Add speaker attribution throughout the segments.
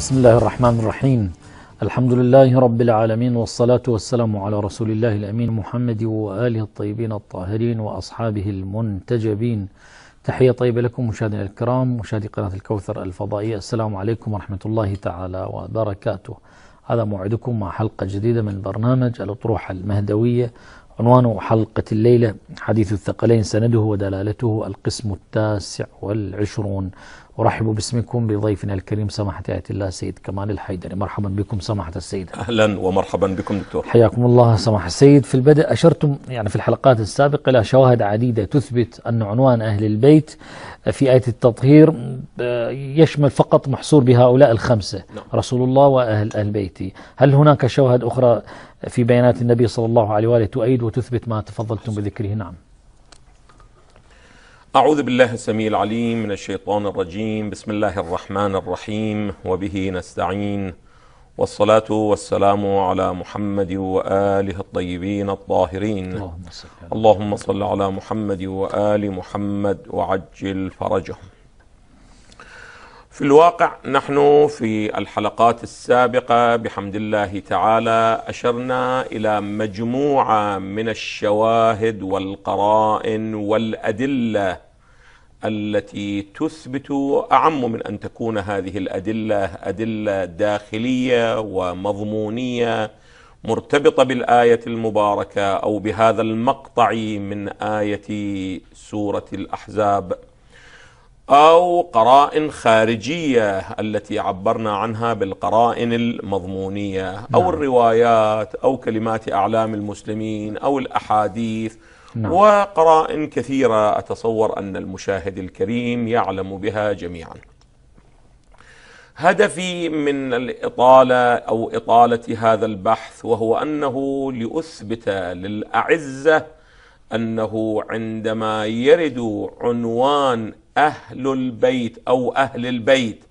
Speaker 1: بسم الله الرحمن الرحيم الحمد لله رب العالمين والصلاة والسلام على رسول الله الأمين محمد وآله الطيبين الطاهرين وأصحابه المنتجبين تحية طيبة لكم مشاهدينا الكرام مشاهدي قناة الكوثر الفضائية السلام عليكم ورحمة الله تعالى وبركاته هذا موعدكم مع حلقة جديدة من برنامج الأطروحة المهدوية عنوان حلقة الليلة حديث الثقلين سنده ودلالته القسم التاسع والعشرون أرحب باسمكم بضيفنا الكريم سماحة آية الله السيد كمال الحيدري مرحبا بكم سماحة السيد
Speaker 2: أهلا ومرحبا بكم دكتور
Speaker 1: حياكم الله سماحة السيد في البدء أشرتم يعني في الحلقات السابقة إلى شواهد عديدة تثبت أن عنوان أهل البيت في آية التطهير آه، يشمل فقط محصور بهؤلاء الخمسة نعم. رسول الله وأهل أهل بيته هل هناك شواهد أخرى في بيانات النبي صلى الله عليه وآله تؤيد وتثبت ما تفضلتم بذكره نعم
Speaker 2: أعوذ بالله السميع العليم من الشيطان الرجيم بسم الله الرحمن الرحيم وبه نستعين والصلاة والسلام على محمد وآله الطيبين الطاهرين اللهم صل على محمد وآل محمد وعجل فرجهم في الواقع نحن في الحلقات السابقة بحمد الله تعالى أشرنا إلى مجموعة من الشواهد والقرائن والأدلة التي تثبت أعم من أن تكون هذه الأدلة أدلة داخلية ومضمونية مرتبطة بالآية المباركة أو بهذا المقطع من آية سورة الأحزاب أو قرائن خارجية التي عبرنا عنها بالقرائن المضمونية أو نعم. الروايات أو كلمات أعلام المسلمين أو الأحاديث نعم. وقرائن كثيرة أتصور أن المشاهد الكريم يعلم بها جميعا هدفي من الإطالة أو إطالة هذا البحث وهو أنه لأثبت للأعزة أنه عندما يرد عنوان أهل البيت أو أهل البيت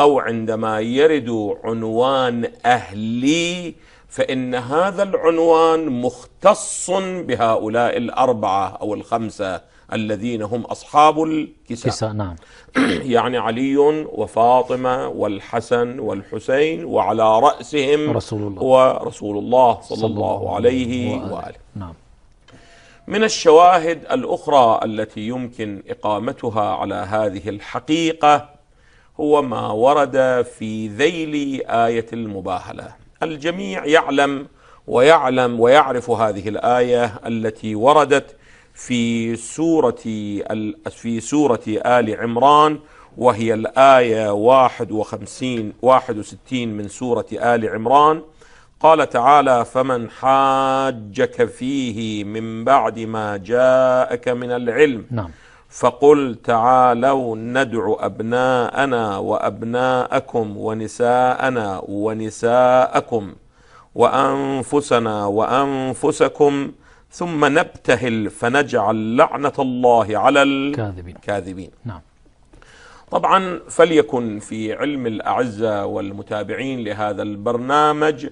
Speaker 2: أو عندما يرد عنوان أهلي فإن هذا العنوان مختص بهؤلاء الأربعة أو الخمسة الذين هم أصحاب الكساء كساء نعم يعني علي وفاطمة والحسن والحسين وعلى رأسهم رسول الله ورسول الله صلى, صلى الله, الله عليه وآله, وآله. نعم من الشواهد الاخرى التي يمكن اقامتها على هذه الحقيقه هو ما ورد في ذيل ايه المباهله الجميع يعلم ويعلم ويعرف هذه الايه التي وردت في سوره في سوره ال عمران وهي الايه 51 61 من سوره ال عمران قال تعالى فمن حاجك فيه من بعد ما جاءك من العلم نعم فقل تعالوا ندعو أبناءنا وأبناءكم ونساءنا ونساءكم وأنفسنا وأنفسكم ثم نبتهل فنجعل لعنة الله على الكاذبين, الكاذبين. نعم طبعا فليكن في علم الأعزة والمتابعين لهذا البرنامج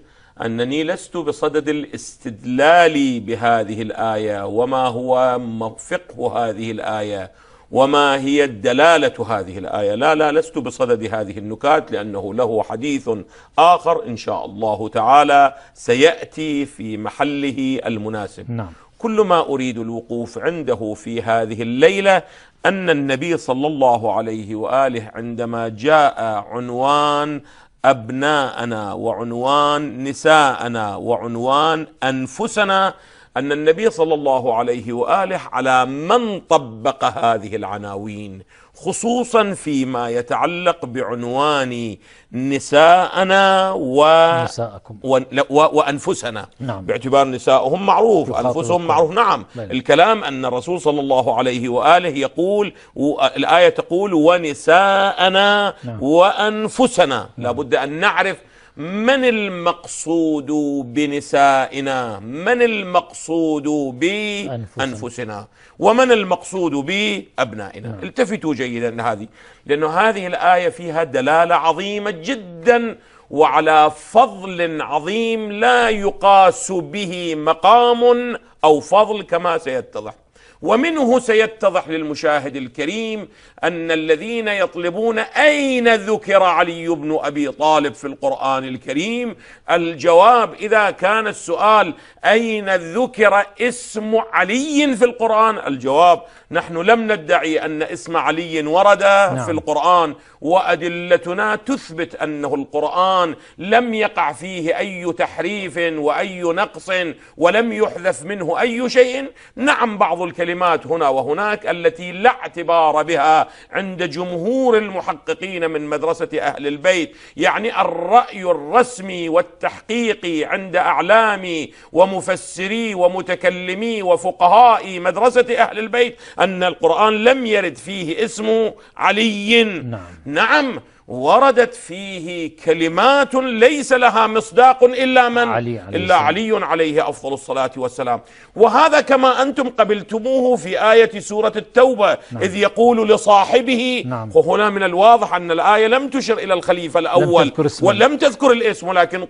Speaker 2: أنني لست بصدد الاستدلال بهذه الآية وما هو فقه هذه الآية وما هي الدلالة هذه الآية لا لا لست بصدد هذه النكات لأنه له حديث آخر إن شاء الله تعالى سيأتي في محله المناسب نعم. كل ما أريد الوقوف عنده في هذه الليلة أن النبي صلى الله عليه وآله عندما جاء عنوان أبناءنا وعنوان نساءنا وعنوان أنفسنا أن النبي صلى الله عليه وآله على من طبق هذه العناوين خصوصا فيما يتعلق بعنوان نساءنا و... نساءكم. و... و... وأنفسنا نعم. باعتبار نساءهم معروف أنفسهم معروف نعم بل. الكلام أن الرسول صلى الله عليه وآله يقول و... الآية تقول ونساءنا نعم. وأنفسنا نعم. لابد أن نعرف من المقصود بنسائنا من المقصود بأنفسنا ومن المقصود بأبنائنا نعم. التفتوا جيدا لهذه لأن هذه الآية فيها دلالة عظيمة جدا وعلى فضل عظيم لا يقاس به مقام أو فضل كما سيتضح ومنه سيتضح للمشاهد الكريم أن الذين يطلبون أين ذكر علي بن أبي طالب في القرآن الكريم الجواب إذا كان السؤال أين ذكر اسم علي في القرآن الجواب نحن لم ندعي أن اسم علي ورد نعم. في القرآن وأدلتنا تثبت أنه القرآن لم يقع فيه أي تحريف وأي نقص ولم يحذف منه أي شيء نعم بعض الكلمات هنا وهناك التي لا اعتبار بها عند جمهور المحققين من مدرسة أهل البيت يعني الرأي الرسمي والتحقيقي عند أعلامي ومفسري ومتكلمي وفقهائي مدرسة أهل البيت أن القرآن لم يرد فيه اسمه علي نعم, نعم وردت فيه كلمات ليس لها مصداق الا من علي عليه الا علي عليه افضل الصلاه والسلام وهذا كما انتم قبلتموه في ايه سوره التوبه نعم. اذ يقول لصاحبه نعم. وهنا من الواضح ان الايه لم تشر الى الخليفه الاول لم تذكر ولم تذكر الاسم ولكن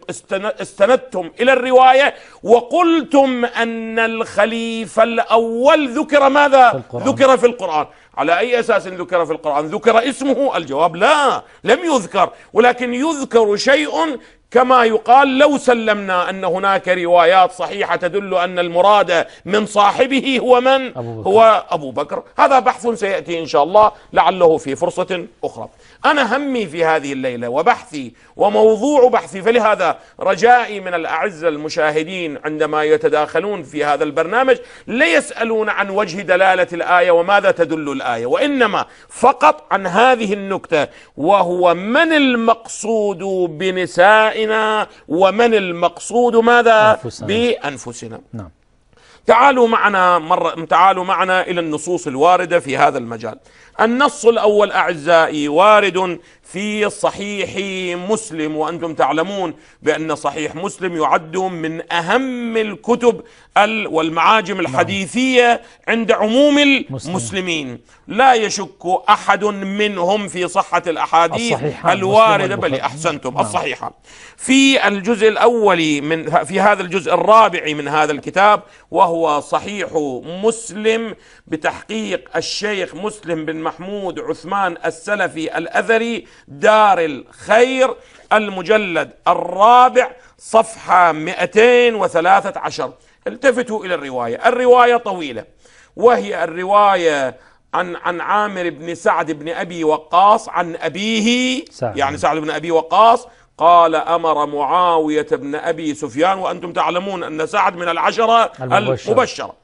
Speaker 2: استندتم الى الروايه وقلتم ان الخليفه الاول ذكر ماذا في ذكر في القران على أي أساس ذكر في القرآن ذكر اسمه الجواب لا لم يذكر ولكن يذكر شيء كما يقال لو سلمنا ان هناك روايات صحيحه تدل ان المراد من صاحبه هو من؟ أبو بكر. هو ابو بكر، هذا بحث سياتي ان شاء الله لعله في فرصه اخرى. انا همي في هذه الليله وبحثي وموضوع بحثي فلهذا رجائي من الاعزه المشاهدين عندما يتداخلون في هذا البرنامج ليسالون عن وجه دلاله الايه وماذا تدل الايه، وانما فقط عن هذه النكته وهو من المقصود بنساء أبنائنا ومن المقصود ماذا أنفسنا. بأنفسنا نعم. تعالوا معنا مرة تعالوا معنا إلى النصوص الواردة في هذا المجال النص الأول أعزائي وارد في صحيح مسلم وأنتم تعلمون بأن صحيح مسلم يعد من أهم الكتب والمعاجم نعم. الحديثية عند عموم المسلمين لا يشك أحد منهم في صحة الأحاديث الواردة بل أحسنتم نعم. الصحيحة في الجزء الأول من في هذا الجزء الرابع من هذا الكتاب وهو صحيح مسلم بتحقيق الشيخ مسلم بن محمود عثمان السلفي الأثري دار الخير المجلد الرابع صفحة 213 التفتوا إلى الرواية الرواية طويلة وهي الرواية عن عن عامر بن سعد بن أبي وقاص عن أبيه سعد. يعني سعد بن أبي وقاص قال أمر معاوية بن أبي سفيان وأنتم تعلمون أن سعد من العشرة المبشرة, المبشرة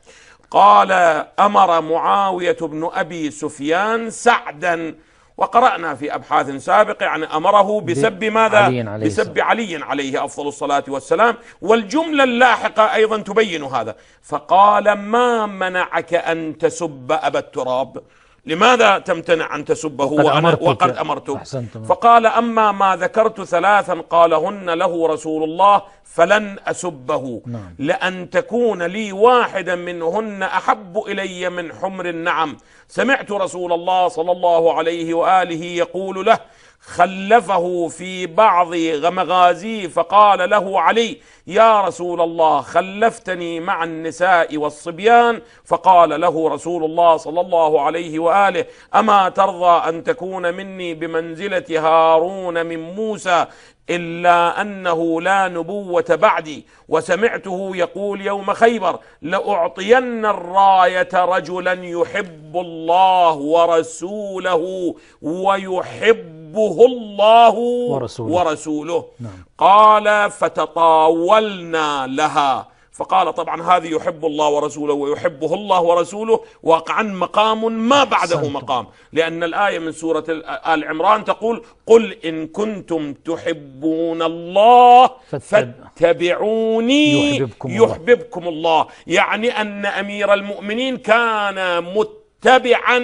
Speaker 2: قال امر معاويه بن ابي سفيان سعدا وقرانا في ابحاث سابقه يعني امره بسب ماذا؟ علي عليه بسب علي عليه افضل الصلاه والسلام، والجمله اللاحقه ايضا تبين هذا، فقال ما منعك ان تسب ابا التراب؟ لماذا تمتنع أن تسبه وقد وأنا وقد أمرتك فقال أما ما ذكرت ثلاثا قالهن له رسول الله فلن أسبه نعم. لأن تكون لي واحدا منهن أحب إلي من حمر النعم سمعت رسول الله صلى الله عليه وآله يقول له خلفه في بعض مغازيه فقال له علي يا رسول الله خلفتني مع النساء والصبيان فقال له رسول الله صلى الله عليه واله اما ترضى ان تكون مني بمنزله هارون من موسى إلا أنه لا نبوة بعدي وسمعته يقول يوم خيبر لأعطين الراية رجلا يحب الله ورسوله ويحب يحبه الله ورسوله, ورسوله نعم. قال فتطاولنا لها فقال طبعا هذه يحب الله ورسوله ويحبه الله ورسوله واقعا مقام ما بعده مقام لأن الآية من سورة آل عمران تقول قل إن كنتم تحبون الله فاتبعوني يحببكم, يحببكم الله. الله يعني أن أمير المؤمنين كان مت متبعا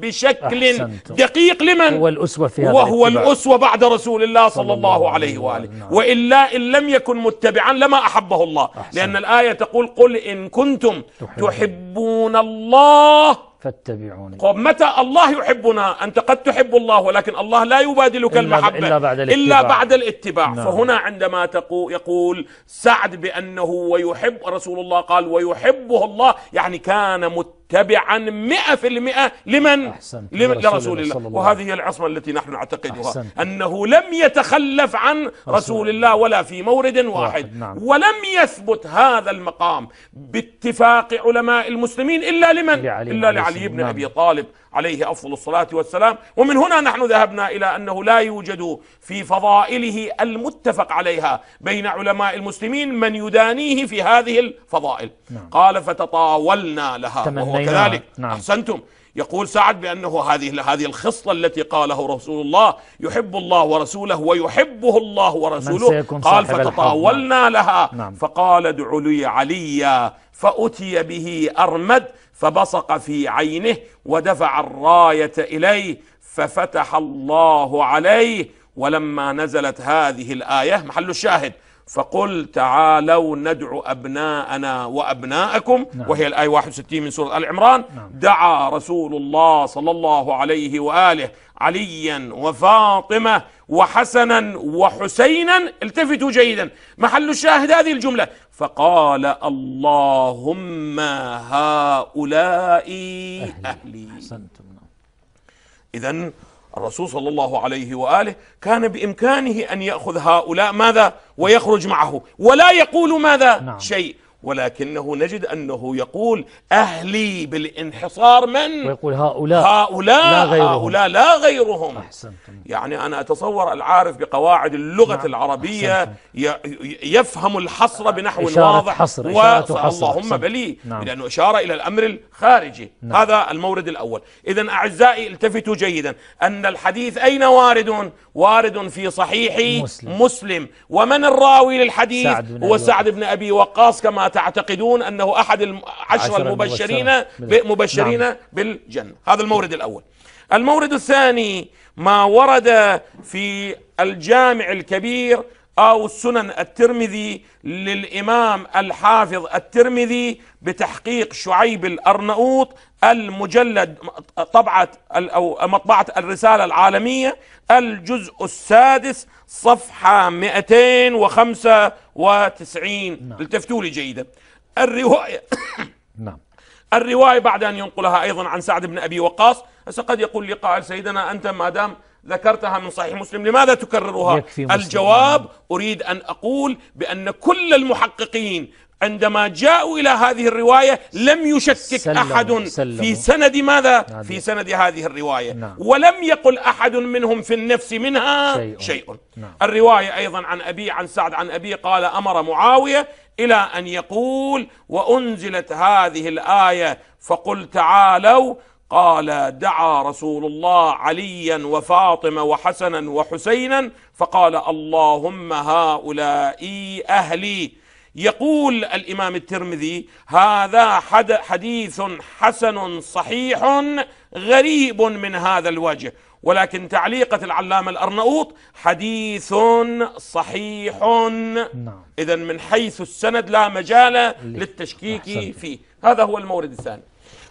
Speaker 2: بشكل دقيق لمن هو الأسوة في هذا وهو الاتباع. الأسوة بعد رسول الله صلى, صلى الله, الله عليه وآله وإلا نعم. إن لم يكن متبعا لما أحبه الله أحسنت. لأن الآية تقول قل إن كنتم تحبون, تحبون الله
Speaker 1: فاتبعوني
Speaker 2: متى الله يحبنا أنت قد تحب الله ولكن الله لا يبادلك إلا المحبة إلا بعد الاتباع, إلا بعد الاتباع نعم. فهنا عندما تقول يقول سعد بأنه ويحب رسول الله قال ويحبه الله يعني كان متبعا تبعا مئة في المئة لمن؟ لرسول الله, الله وهذه هي العصمة التي نحن نعتقدها أنه لم يتخلف عن رسول الله ولا في مورد واحد نعم. ولم يثبت هذا المقام باتفاق علماء المسلمين إلا لمن؟ إلا لعلي بن نعم. أبي طالب عليه افضل الصلاه والسلام ومن هنا نحن ذهبنا الى انه لا يوجد في فضائله المتفق عليها بين علماء المسلمين من يدانيه في هذه الفضائل نعم. قال فتطاولنا لها وهو كذلك نعم. احسنتم يقول سعد بأنه هذه هذه الخصلة التي قاله رسول الله يحب الله ورسوله ويحبه الله ورسوله قال فتطاولنا نعم. لها نعم. فقال ادع لي عليا فأتي به أرمد فبصق في عينه ودفع الراية إليه ففتح الله عليه ولما نزلت هذه الآية محل الشاهد فقل تعالوا ندعو أبناءنا وأبناءكم نعم. وهي الآية 61 من سورة آل عمران نعم. دعا رسول الله صلى الله عليه وآله عليا وفاطمة وحسنا وحسينا التفتوا جيدا محل الشاهد هذه الجملة فقال اللهم هؤلاء أهلي, أهلي. نعم. إذا الرسول صلى الله عليه وآله كان بإمكانه أن يأخذ هؤلاء ماذا ويخرج معه ولا يقول ماذا نعم. شيء ولكنه نجد أنه يقول أهلي بالانحصار من؟ ويقول هؤلاء
Speaker 1: هؤلاء لا غيرهم, هؤلاء
Speaker 2: لا غيرهم أحسنتم. يعني أنا أتصور العارف بقواعد اللغة نعم. العربية يفهم الحصر آه، بنحو إشارة واضح حصر. إشارة حصر. اللهم بلي نعم. لأنه إشارة إلى الأمر الخارجي نعم. هذا المورد الأول إذا أعزائي التفتوا جيدا أن الحديث أين وارد؟ وارد في صحيح مسلم, مسلم. ومن الراوي للحديث سعد هو سعد بن أبي وقاص كما أتعتقدون أنه أحد العشرة المبشرين مبشرين نعم. بالجنة هذا المورد الأول المورد الثاني ما ورد في الجامع الكبير أو سنن الترمذي للإمام الحافظ الترمذي بتحقيق شعيب الأرنؤوط المجلد طبعة أو مطبعة الرسالة العالمية الجزء السادس صفحة 295 نعم. التفتوا لي جيدا الرواية نعم الرواية بعد أن ينقلها أيضا عن سعد بن أبي وقاص هسه قد يقول لي قائل سيدنا أنت ما دام ذكرتها من صحيح مسلم لماذا تكررها الجواب أريد أن أقول بأن كل المحققين عندما جاءوا إلى هذه الرواية لم يشكك سلم أحد سلم في سند ماذا؟ نعم. في سند هذه الرواية نعم. ولم يقل أحد منهم في النفس منها شيء, شيء. نعم. الرواية أيضا عن أبي عن سعد عن أبي قال أمر معاوية إلى أن يقول وأنزلت هذه الآية فقل تعالوا قال دعا رسول الله عليا وفاطمه وحسنا وحسينا فقال اللهم هؤلاء اهلي يقول الامام الترمذي هذا حديث حسن صحيح غريب من هذا الوجه ولكن تعليقة العلامة الأرنؤوط حديث صحيح نعم. إذا من حيث السند لا مجال للتشكيك فيه هذا هو المورد الثاني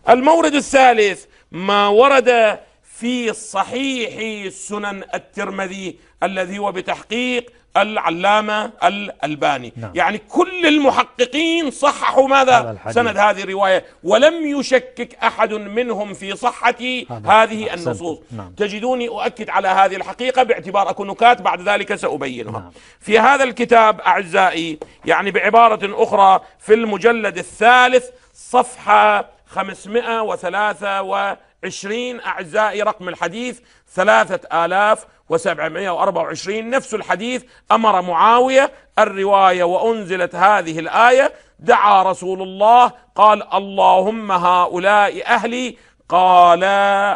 Speaker 2: المورد الثالث ما ورد في صحيح سنن الترمذي الذي هو بتحقيق العلامة الألباني نعم. يعني كل المحققين صححوا ماذا سند هذه الرواية ولم يشكك أحد منهم في صحة هذه أحسنت. نعم، النصوص نعم. تجدوني أؤكد على هذه الحقيقة باعتبار أكون نكات بعد ذلك سأبينها نعم. في هذا الكتاب أعزائي يعني بعبارة أخرى في المجلد الثالث صفحة 523 أعزائي رقم الحديث 3724 نفس الحديث أمر معاوية الرواية وأنزلت هذه الآية دعا رسول الله قال اللهم هؤلاء أهلي قال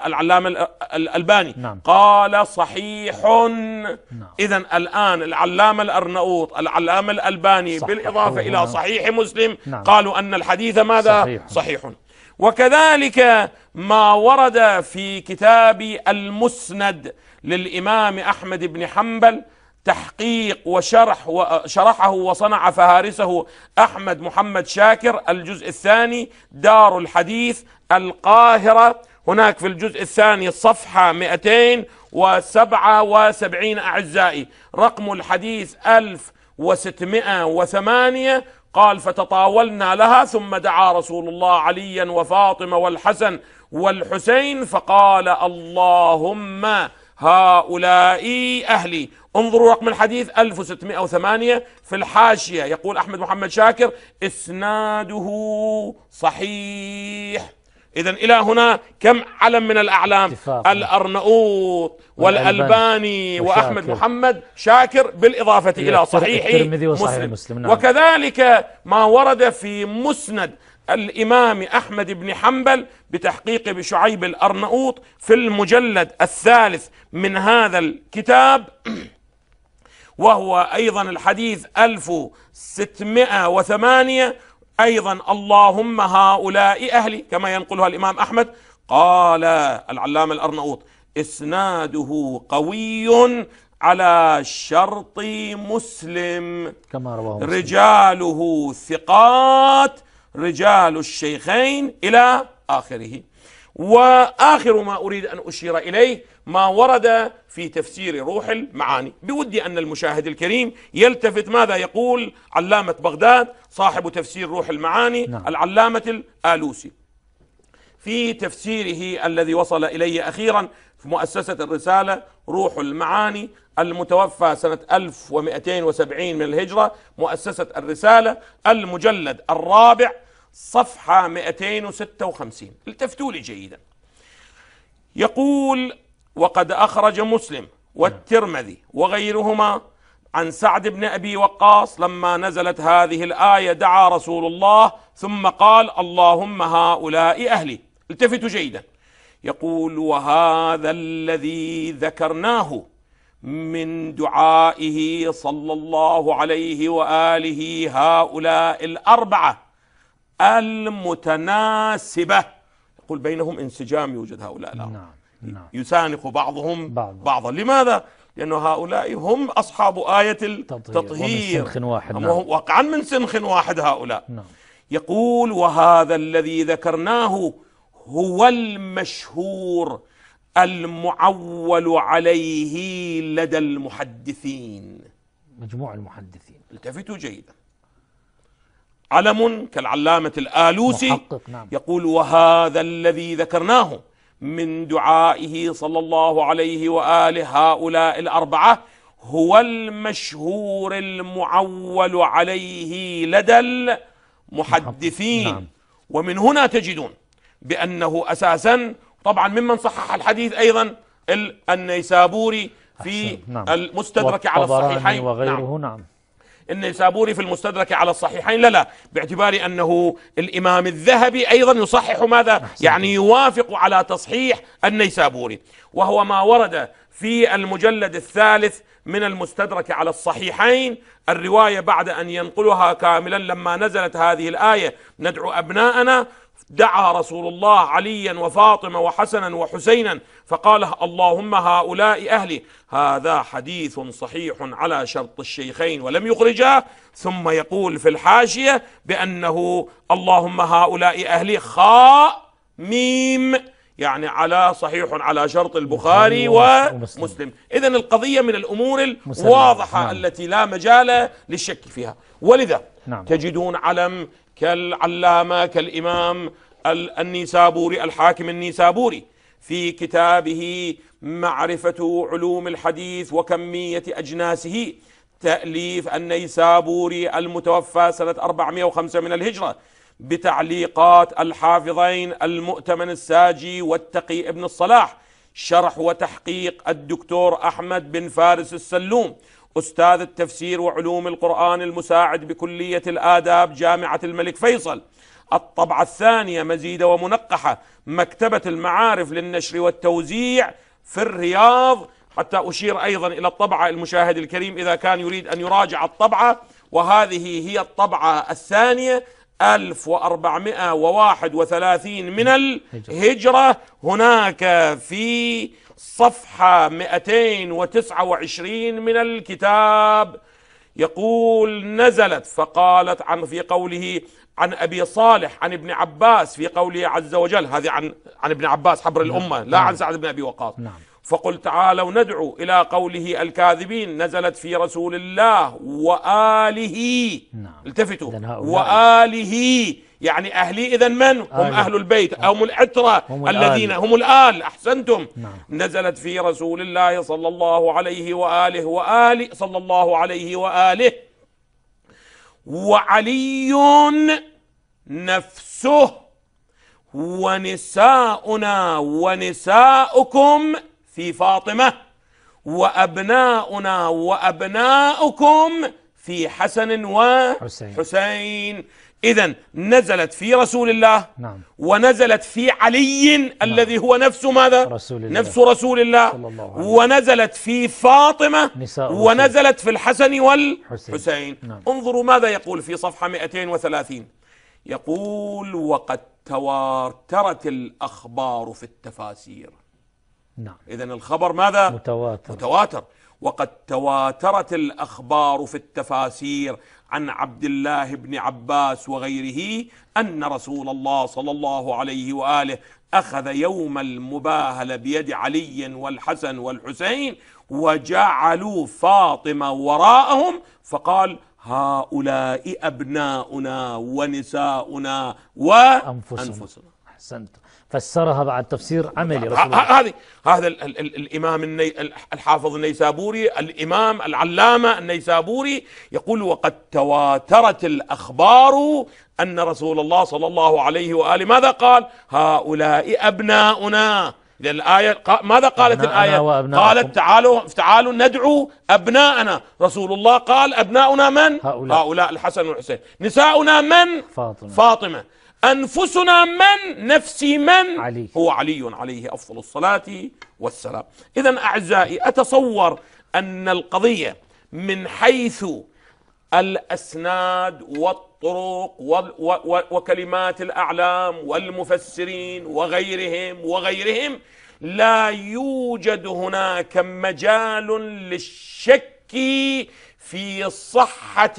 Speaker 2: العلامة الألباني نعم. قال صحيح نعم. إذا الآن العلامة الأرنؤوط العلامة الألباني صحيح. بالإضافة إلى نعم. صحيح مسلم نعم. قالوا أن الحديث ماذا صحيح, صحيح. وكذلك ما ورد في كتاب المسند للإمام أحمد بن حنبل تحقيق وشرح وشرحه وصنع فهارسه أحمد محمد شاكر الجزء الثاني دار الحديث القاهرة هناك في الجزء الثاني صفحة 277 أعزائي رقم الحديث 1608 قال فتطاولنا لها ثم دعا رسول الله عليا وفاطمه والحسن والحسين فقال اللهم هؤلاء أهلي انظروا رقم الحديث 1608 في الحاشية يقول أحمد محمد شاكر إسناده صحيح إذا إلى هنا كم علم من الأعلام الأرنؤوط والألباني وأحمد محمد شاكر بالإضافة إلى صحيح مسلم, مسلم نعم. وكذلك ما ورد في مسند الإمام أحمد بن حنبل بتحقيق بشعيب الأرنؤوط في المجلد الثالث من هذا الكتاب وهو أيضا الحديث 1608 أيضا اللهم هؤلاء أهلي كما ينقلها الإمام أحمد قال العلامة الأرنؤوط إسناده قوي على شرط مسلم كما رواه مسلم. رجاله ثقات رجال الشيخين إلى آخره وآخر ما أريد أن أشير إليه ما ورد في تفسير روح المعاني بودي أن المشاهد الكريم يلتفت ماذا يقول علامة بغداد صاحب تفسير روح المعاني نعم. العلامة الآلوسي في تفسيره الذي وصل إلي أخيرا في مؤسسة الرسالة روح المعاني المتوفى سنة 1270 من الهجرة مؤسسة الرسالة المجلد الرابع صفحة 256 التفتوا لي جيدا يقول وقد أخرج مسلم والترمذي وغيرهما عن سعد بن أبي وقاص لما نزلت هذه الآية دعا رسول الله ثم قال اللهم هؤلاء أهلي التفتوا جيدا يقول وهذا الذي ذكرناه من دعائه صلى الله عليه وآله هؤلاء الأربعة المتناسبة يقول بينهم انسجام يوجد هؤلاء الأمر نعم. نعم. يسانق بعضهم بعض. بعضا لماذا؟ لأن هؤلاء هم أصحاب آية التطهير ومن سنخ واحد نعم. وقعا من سنخ واحد هؤلاء نعم. يقول وهذا الذي ذكرناه هو المشهور المعول عليه لدى المحدثين مجموع المحدثين التفتوا جيدا علم كالعلامة الآلوسي محقق نعم. يقول وهذا الذي ذكرناه من دعائه صلى الله عليه وآله هؤلاء الأربعة هو المشهور المعول عليه لدى المحدثين نعم. ومن هنا تجدون بأنه أساسا طبعا ممن صحح الحديث أيضا النيسابوري في نعم. المستدرك على الصحيحين وغيره نعم, نعم. ان سابوري في المستدرك على الصحيحين لا لا باعتبار انه الامام الذهبي ايضا يصحح ماذا يعني يوافق على تصحيح النيسابوري وهو ما ورد في المجلد الثالث من المستدرك على الصحيحين الروايه بعد ان ينقلها كاملا لما نزلت هذه الايه ندعو ابناءنا دعا رسول الله عليا وفاطمة وحسنا وحسينا فقال اللهم هؤلاء أهلي هذا حديث صحيح على شرط الشيخين ولم يخرجا ثم يقول في الحاشية بأنه اللهم هؤلاء أهلي خاء ميم يعني على صحيح على شرط البخاري ومسلم إذا القضية من الأمور الواضحة نعم. التي لا مجال للشك فيها ولذا نعم. تجدون علم كالعلامة كالإمام النيسابوري الحاكم النيسابوري في كتابه معرفة علوم الحديث وكمية أجناسه تأليف النيسابوري المتوفى سنة 405 من الهجرة بتعليقات الحافظين المؤتمن الساجي والتقي ابن الصلاح شرح وتحقيق الدكتور أحمد بن فارس السلوم أستاذ التفسير وعلوم القرآن المساعد بكلية الآداب جامعة الملك فيصل الطبعة الثانية مزيدة ومنقحة مكتبة المعارف للنشر والتوزيع في الرياض حتى أشير أيضا إلى الطبعة المشاهد الكريم إذا كان يريد أن يراجع الطبعة وهذه هي الطبعة الثانية 1431 من الهجرة هناك في صفحة 229 من الكتاب يقول نزلت فقالت عن في قوله عن أبي صالح عن ابن عباس في قوله عز وجل هذه عن عن ابن عباس حبر نعم. الأمة لا عن نعم. سعد بن أبي وقاص نعم. فقل تعالوا ندعو إلى قوله الكاذبين نزلت في رسول الله وآله نعم. التفتوا وآله يعني أهلي إذا من؟ هم آه. أهل البيت آه. هم العترة هم الذين هم الآل أحسنتم نعم. نزلت في رسول الله صلى الله عليه وآله وآله صلى الله عليه وآله وعلي نفسه ونساؤنا ونساؤكم في فاطمة وأبناؤنا وأبناؤكم في حسن وحسين إذا نزلت في رسول الله نعم. ونزلت في علي نعم. الذي هو نفس ماذا؟ رسول الله. نفس رسول الله, الله عليه. ونزلت في فاطمة نساء ونزلت في الحسن والحسين نعم. انظروا ماذا يقول في صفحة 230 يقول وقد تواترت الأخبار في التفاسير نعم إذا الخبر ماذا؟
Speaker 1: متواتر
Speaker 2: متواتر وقد تواترت الأخبار في التفاسير عن عبد الله بن عباس وغيره أن رسول الله صلى الله عليه وآله أخذ يوم المباهلة بيد علي والحسن والحسين وجعلوا فاطمة وراءهم فقال هؤلاء أبناؤنا ونساؤنا
Speaker 1: وأنفسنا احسنت فسرها بعد تفسير عملي رسول الله
Speaker 2: هذه هذا الامام الني الحافظ النيسابوري الامام العلامه النيسابوري يقول وقد تواترت الاخبار ان رسول الله صلى الله عليه واله ماذا قال؟ هؤلاء ابناؤنا لأن الآية ماذا قالت الآية قالت تعالوا تعالوا ندعو أبناءنا رسول الله قال أبناؤنا من هؤلاء, هؤلاء الحسن والحسين نساؤنا من فاطمة, فاطمة. أنفسنا من نفسي من علي. هو علي عليه أفضل الصلاة والسلام إذا أعزائي أتصور أن القضية من حيث الأسناد والطرق وكلمات الأعلام والمفسرين وغيرهم وغيرهم لا يوجد هناك مجال للشك في صحة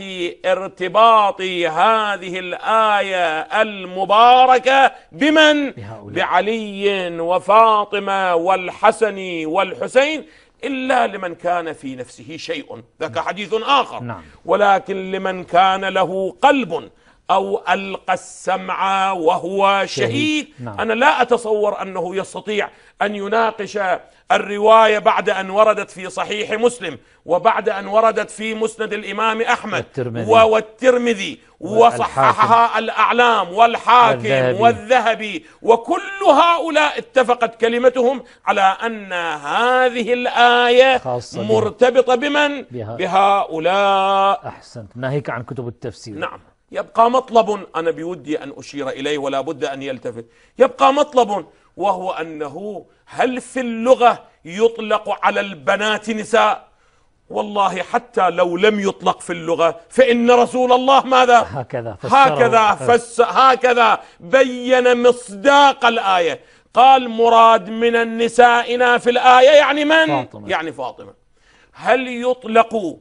Speaker 2: ارتباط هذه الآية المباركة بمن؟ بهؤلاء. بعلي وفاطمة والحسن والحسين إلا لمن كان في نفسه شيء ذاك حديث آخر نعم. ولكن لمن كان له قلب أو ألقى السمع وهو شهيد نعم. أنا لا أتصور أنه يستطيع أن يناقش الرواية بعد أن وردت في صحيح مسلم وبعد أن وردت في مسند الإمام أحمد والترمذي, والترمذي وصححها الأعلام والحاكم والذهبي, والذهبي وكل هؤلاء اتفقت كلمتهم على أن هذه الآية مرتبطة بمن؟ بهؤلاء
Speaker 1: أحسنت ناهيك عن كتب التفسير نعم
Speaker 2: يبقى مطلب أنا بودي أن أشير إليه ولا بد أن يلتفت يبقى مطلب وهو أنه هل في اللغة يطلق على البنات نساء والله حتى لو لم يطلق في اللغة فإن رسول الله ماذا
Speaker 1: هكذا هكذا, فس
Speaker 2: هكذا بين مصداق الآية قال مراد من النساء في الآية يعني من فاطمة. يعني فاطمة هل يطلق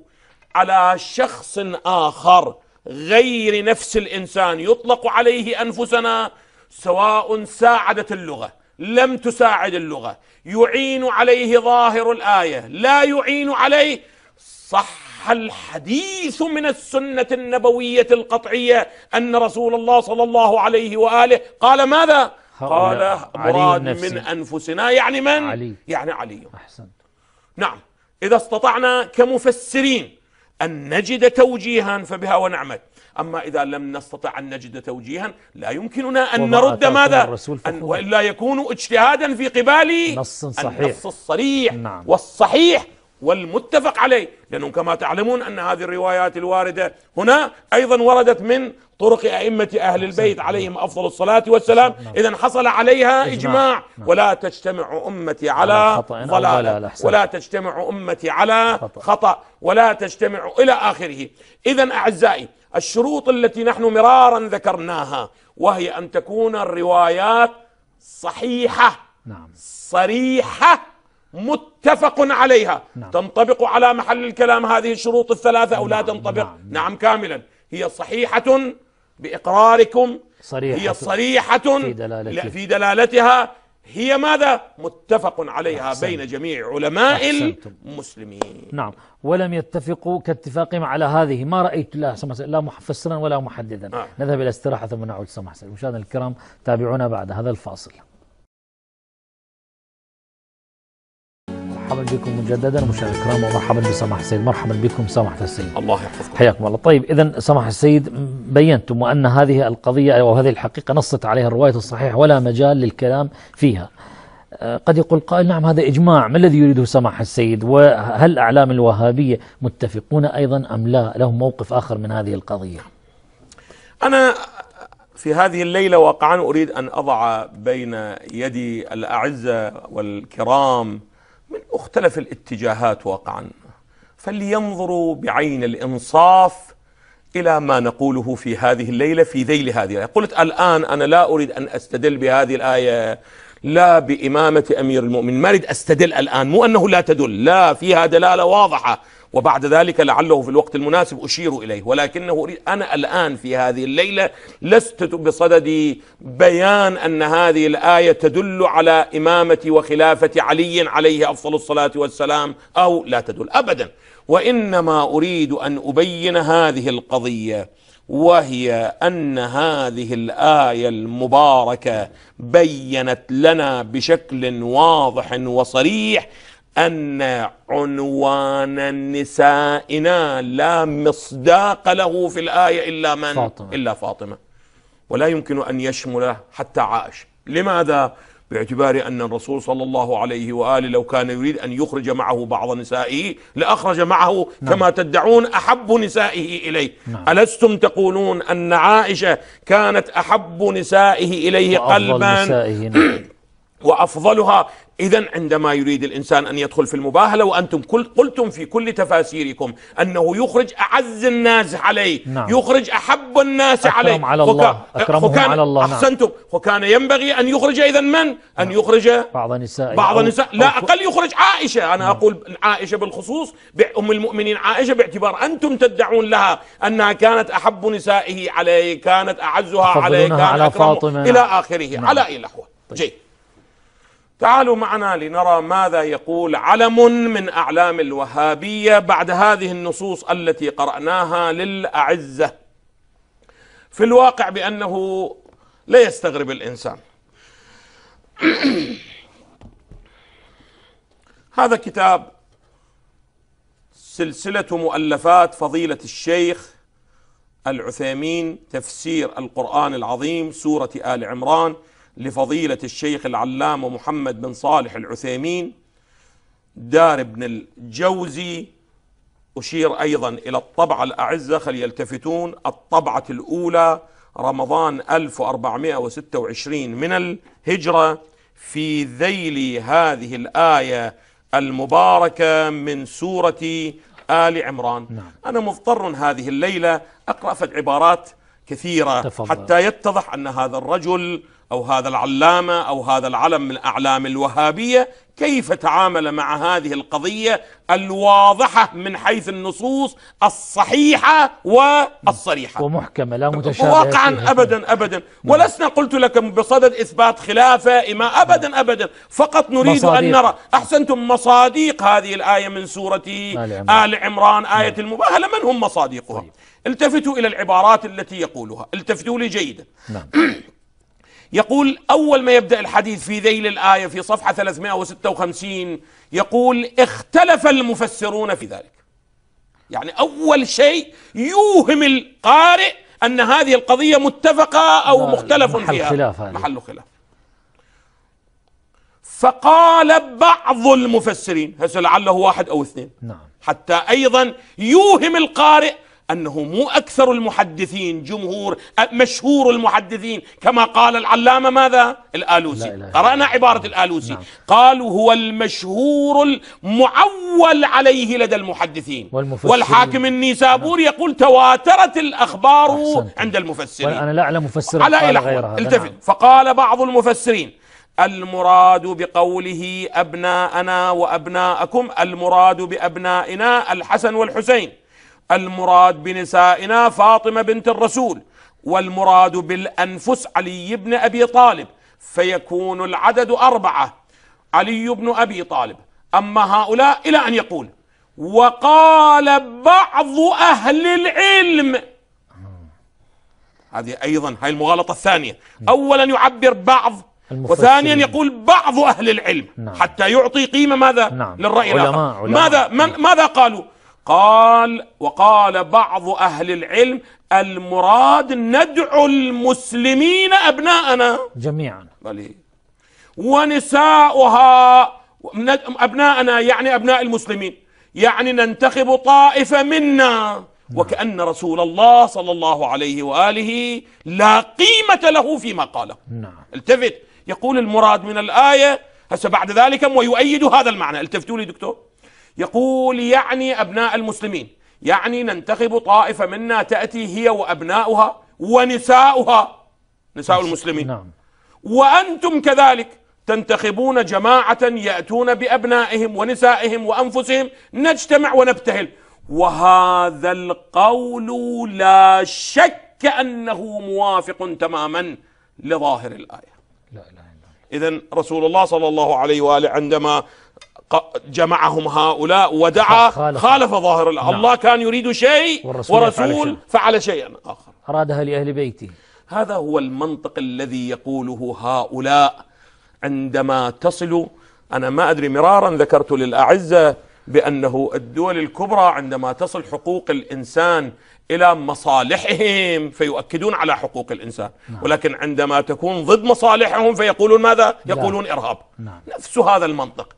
Speaker 2: على شخص آخر غير نفس الإنسان يطلق عليه أنفسنا سواء ساعدت اللغة لم تساعد اللغة يعين عليه ظاهر الآية لا يعين عليه صح الحديث من السنة النبوية القطعية أن رسول الله صلى الله عليه وآله قال ماذا؟ قال مراد من أنفسنا يعني من؟ علي. يعني علي أحسن نعم إذا استطعنا كمفسرين أن نجد توجيها فبها ونعمت أما إذا لم نستطع أن نجد توجيها لا يمكننا أن نرد ماذا أن وإلا يكون اجتهادا في قبال نص صحيح النص الصريح نعم. والصحيح والمتفق عليه لأنه كما تعلمون أن هذه الروايات الواردة هنا أيضا وردت من طرق أئمة أهل البيت عليهم أفضل الصلاة والسلام نعم. إذا حصل عليها إجماع نعم. ولا تجتمع أمتي على نعم. ضلالة ولا تجتمع أمتي على خطأ ولا تجتمع إلى آخره إذا أعزائي الشروط التي نحن مرارا ذكرناها وهي أن تكون الروايات صحيحة نعم. صريحة متفق عليها نعم. تنطبق على محل الكلام هذه الشروط الثلاثة أو نعم. لا تنطبق نعم. نعم كاملا هي صحيحة بإقراركم صريحة هي صريحة في, دلالتها في دلالتها هي ماذا متفق عليها أحسنت. بين جميع علماء المسلمين نعم
Speaker 1: ولم يتفقوا كاتفاقهم على هذه ما رأيت لا سمح لا مفسرا ولا محددا آه نذهب إلى استراحة ثم نعود سمح المشاهدين الكرام تابعونا بعد هذا الفاصل مرحبا بكم مجددا مشاهدينا الكرام ومرحبا بسماح السيد مرحبا بكم سماحة السيد الله يحفظكم حياكم الله طيب إذا سماحة السيد بينتم أن هذه القضية أو هذه الحقيقة نصت عليها الرواية الصحيحة ولا مجال للكلام فيها آه، قد يقول قائل نعم هذا إجماع ما الذي يريده سماحة السيد وهل أعلام الوهابية متفقون أيضا أم لا لهم موقف آخر من هذه القضية
Speaker 2: أنا في هذه الليلة واقعا أريد أن أضع بين يدي الأعزة والكرام مختلف الاتجاهات واقعا فلينظروا بعين الانصاف الى ما نقوله في هذه الليله في ذيل هذه الايه، قلت الان انا لا اريد ان استدل بهذه الايه لا بامامه امير المؤمنين، ما اريد استدل الان، مو انه لا تدل، لا فيها دلاله واضحه وبعد ذلك لعله في الوقت المناسب أشير إليه ولكنه أريد أنا الآن في هذه الليلة لست بصدد بيان أن هذه الآية تدل على إمامة وخلافة علي عليه أفضل الصلاة والسلام أو لا تدل أبدا وإنما أريد أن أبين هذه القضية وهي ان هذه الايه المباركه بينت لنا بشكل واضح وصريح أن عنوان نسائنا لا مصداق له في الآية إلا من؟ فاطمة. إلا فاطمة ولا يمكن أن يشمل حتى عائشة لماذا؟ باعتبار أن الرسول صلى الله عليه وآله لو كان يريد أن يخرج معه بعض نسائه لأخرج معه نعم. كما تدعون أحب نسائه إليه نعم. ألستم تقولون أن عائشة كانت أحب نسائه إليه قلبا نسائه نعم. وافضلها اذا عندما يريد الانسان ان يدخل في المباهله وانتم كل قلتم في كل تفاسيركم انه يخرج اعز الناس عليه نعم. يخرج احب الناس أكرم عليه على الله اكرمهم فكان على الله نعم. احسنتم نعم. وكان ينبغي ان يخرج اذا من ان نعم. يخرج
Speaker 1: بعض النساء بعض النساء
Speaker 2: لا اقل يخرج عائشه انا نعم. اقول عائشه بالخصوص ام المؤمنين عائشه باعتبار انتم تدعون لها انها كانت احب نسائه عليه كانت اعزها عليه كانت على فاطمه الى اخره نعم. على اي نحو طيب. جيد تعالوا معنا لنرى ماذا يقول علم من اعلام الوهابيه بعد هذه النصوص التي قراناها للاعزه في الواقع بانه لا يستغرب الانسان هذا كتاب سلسله مؤلفات فضيله الشيخ العثيمين تفسير القران العظيم سوره ال عمران لفضيلة الشيخ العلامة محمد بن صالح العثيمين دار ابن الجوزي أشير أيضا إلى الطبعة الأعزة يلتفتون الطبعة الأولى رمضان 1426 من الهجرة في ذيل هذه الآية المباركة من سورة آل عمران نعم. أنا مضطر هذه الليلة أقرأ فد عبارات كثيرة تفضل. حتى يتضح أن هذا الرجل أو هذا العلامة أو هذا العلم من أعلام الوهابية كيف تعامل مع هذه القضية الواضحة من حيث النصوص الصحيحة والصريحة
Speaker 1: ومحكمة لا
Speaker 2: متشابهة واقعا أبدا أبدا ولسنا قلت لك بصدد إثبات خلافة إما أبدا أبدا فقط نريد مصاديق. أن نرى أحسنتم مصاديق هذه الآية من سورة آل عمران آية نعم. المباهلة من هم مصاديقها طيب. التفتوا إلى العبارات التي يقولها التفتوا لي جيدا نعم. يقول أول ما يبدأ الحديث في ذيل الآية في صفحة 356 يقول اختلف المفسرون في ذلك يعني أول شيء يوهم القارئ أن هذه القضية متفقة أو مختلف محل فيها خلاف محل خلاف فقال بعض المفسرين هسه لعله واحد أو اثنين نعم. حتى أيضا يوهم القارئ أنه مو أكثر المحدثين جمهور مشهور المحدثين كما قال العلامة ماذا الآلوسي قرأنا عبارة الآلوسي نعم. قالوا هو المشهور المعول عليه لدى المحدثين والحاكم النيسابور نعم. يقول تواترت الأخبار أحسنت. عند المفسرين أنا
Speaker 1: لا أعلم مفسر على قال غيرها نعم. التفت
Speaker 2: فقال بعض المفسرين المراد بقوله أبناءنا وأبناءكم المراد بأبنائنا الحسن والحسين المراد بنسائنا فاطمة بنت الرسول والمراد بالأنفس علي بن أبي طالب فيكون العدد أربعة علي بن أبي طالب أما هؤلاء إلى أن يقول وقال بعض أهل العلم هذه أيضا هاي المغالطة الثانية أولا يعبر بعض وثانيا يقول بعض أهل العلم نعم. حتى يعطي قيمة ماذا نعم. للرأي الآخر ماذا نعم. ماذا قالوا قال وقال بعض أهل العلم المراد ندعو المسلمين أبناءنا
Speaker 1: جميعا بلي
Speaker 2: ونساؤها أبناءنا يعني أبناء المسلمين يعني ننتخب طائفة منا وكأن رسول الله صلى الله عليه وآله لا قيمة له فيما قاله نعم. التفت يقول المراد من الآية هسه بعد ذلك ويؤيد هذا المعنى التفتوا لي دكتور يقول يعني أبناء المسلمين يعني ننتخب طائفة منا تأتي هي وأبناؤها ونساؤها نساء المسلمين نعم. وأنتم كذلك تنتخبون جماعة يأتون بأبنائهم ونسائهم وأنفسهم نجتمع ونبتهل وهذا القول لا شك أنه موافق تماما لظاهر الآية لا إله إلا الله إذا رسول الله صلى الله عليه وآله عندما جمعهم هؤلاء ودعا خالف, خالف ظاهر الله نعم الله كان يريد شيء والرسول ورسول فعل, شيئا آخر أرادها لأهل بيته هذا هو المنطق الذي يقوله هؤلاء عندما تصل أنا ما أدري مرارا ذكرت للأعزة بأنه الدول الكبرى عندما تصل حقوق الإنسان إلى مصالحهم فيؤكدون على حقوق الإنسان نعم. ولكن عندما تكون ضد مصالحهم فيقولون ماذا؟ يقولون لا. إرهاب نعم. نفس هذا المنطق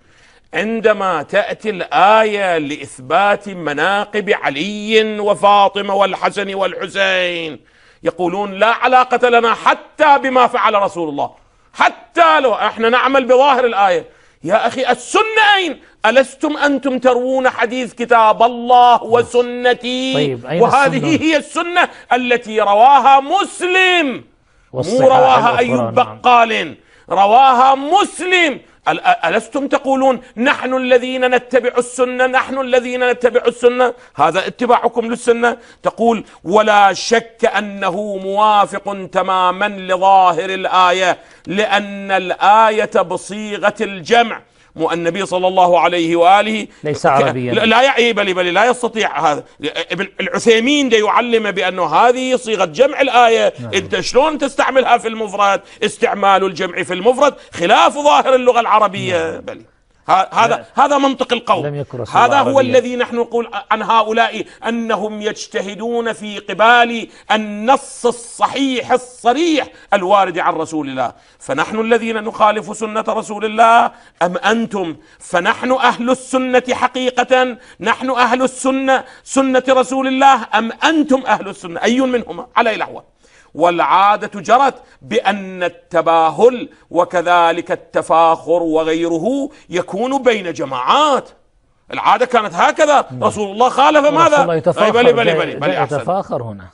Speaker 2: عندما تأتي الآية لإثبات مناقب علي وفاطمة والحسن والحسين يقولون لا علاقة لنا حتى بما فعل رسول الله حتى لو احنا نعمل بظاهر الآية يا أخي السنة أين ألستم أنتم تروون حديث كتاب الله وسنتي طيب أين وهذه السنة؟ هي السنة التي رواها مسلم مو رواها أيوب نعم. بقال رواها مسلم ألستم تقولون نحن الذين نتبع السنة نحن الذين نتبع السنة هذا اتباعكم للسنة تقول ولا شك أنه موافق تماما لظاهر الآية لأن الآية بصيغة الجمع مو النبي صلى الله عليه واله
Speaker 1: ليس عربيا
Speaker 2: لا بل بل لا يستطيع هذا ابن العثيمين ده يعلم بانه هذه صيغه جمع الايه نعم. انت شلون تستعملها في المفرد استعمال الجمع في المفرد خلاف ظاهر اللغه العربيه نعم. بل هذا هذا منطق القول هذا هو الذي نحن نقول عن هؤلاء انهم يجتهدون في قبال النص الصحيح الصريح الوارد عن رسول الله فنحن الذين نخالف سنه رسول الله ام انتم فنحن اهل السنه حقيقه نحن اهل السنه سنه رسول الله ام انتم اهل السنه اي منهما على الاحوال والعادة جرت بأن التباهل وكذلك التفاخر وغيره يكون بين جماعات العادة كانت هكذا رسول الله خالف ماذا؟ الله يتفاخر بلي بلي بلي بلي يتفاخر هنا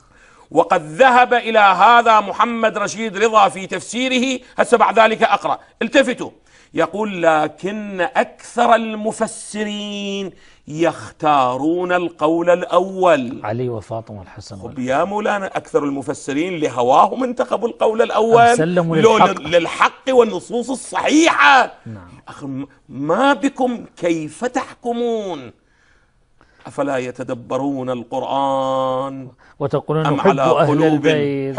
Speaker 2: وقد ذهب إلى هذا محمد رشيد رضا في تفسيره هسه بعد ذلك أقرأ التفتوا يقول لكن أكثر المفسرين يختارون القول الأول علي وفاطمة الحسن خب يا مولانا أكثر المفسرين لهواهم انتخبوا القول الأول سلموا للحق, للحق والنصوص الصحيحة نعم. أخي ما بكم كيف تحكمون أفلا يتدبرون القرآن
Speaker 1: وتقولون أم على قلوب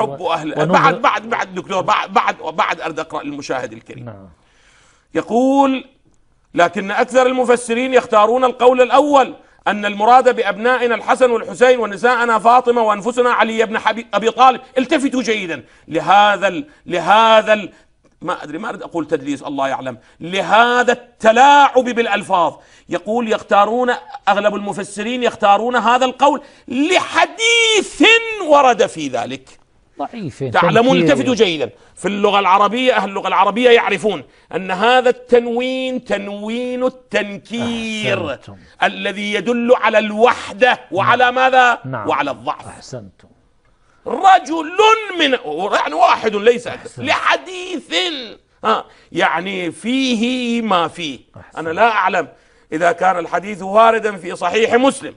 Speaker 1: حب
Speaker 2: أهل بعد بعد بعد دكتور بعد بعد بعد أرد أقرأ للمشاهد الكريم نعم. يقول لكن أكثر المفسرين يختارون القول الأول أن المراد بأبنائنا الحسن والحسين ونساءنا فاطمة وأنفسنا علي بن أبي طالب التفتوا جيدا لهذا الـ لهذا الـ ما أدري ما أريد أقول تدليس الله يعلم لهذا التلاعب بالألفاظ يقول يختارون أغلب المفسرين يختارون هذا القول لحديث ورد في ذلك ضعيفة تعلمون التفتوا جيدا في اللغة العربية أهل اللغة العربية يعرفون أن هذا التنوين تنوين التنكير أحسنتم. الذي يدل على الوحدة وعلى نعم. ماذا نعم. وعلى الضعف أحسنتم رجل من يعني واحد ليس أحسنتم. لحديث ها آه، يعني فيه ما فيه أحسنتم. أنا لا أعلم إذا كان الحديث واردا في صحيح مسلم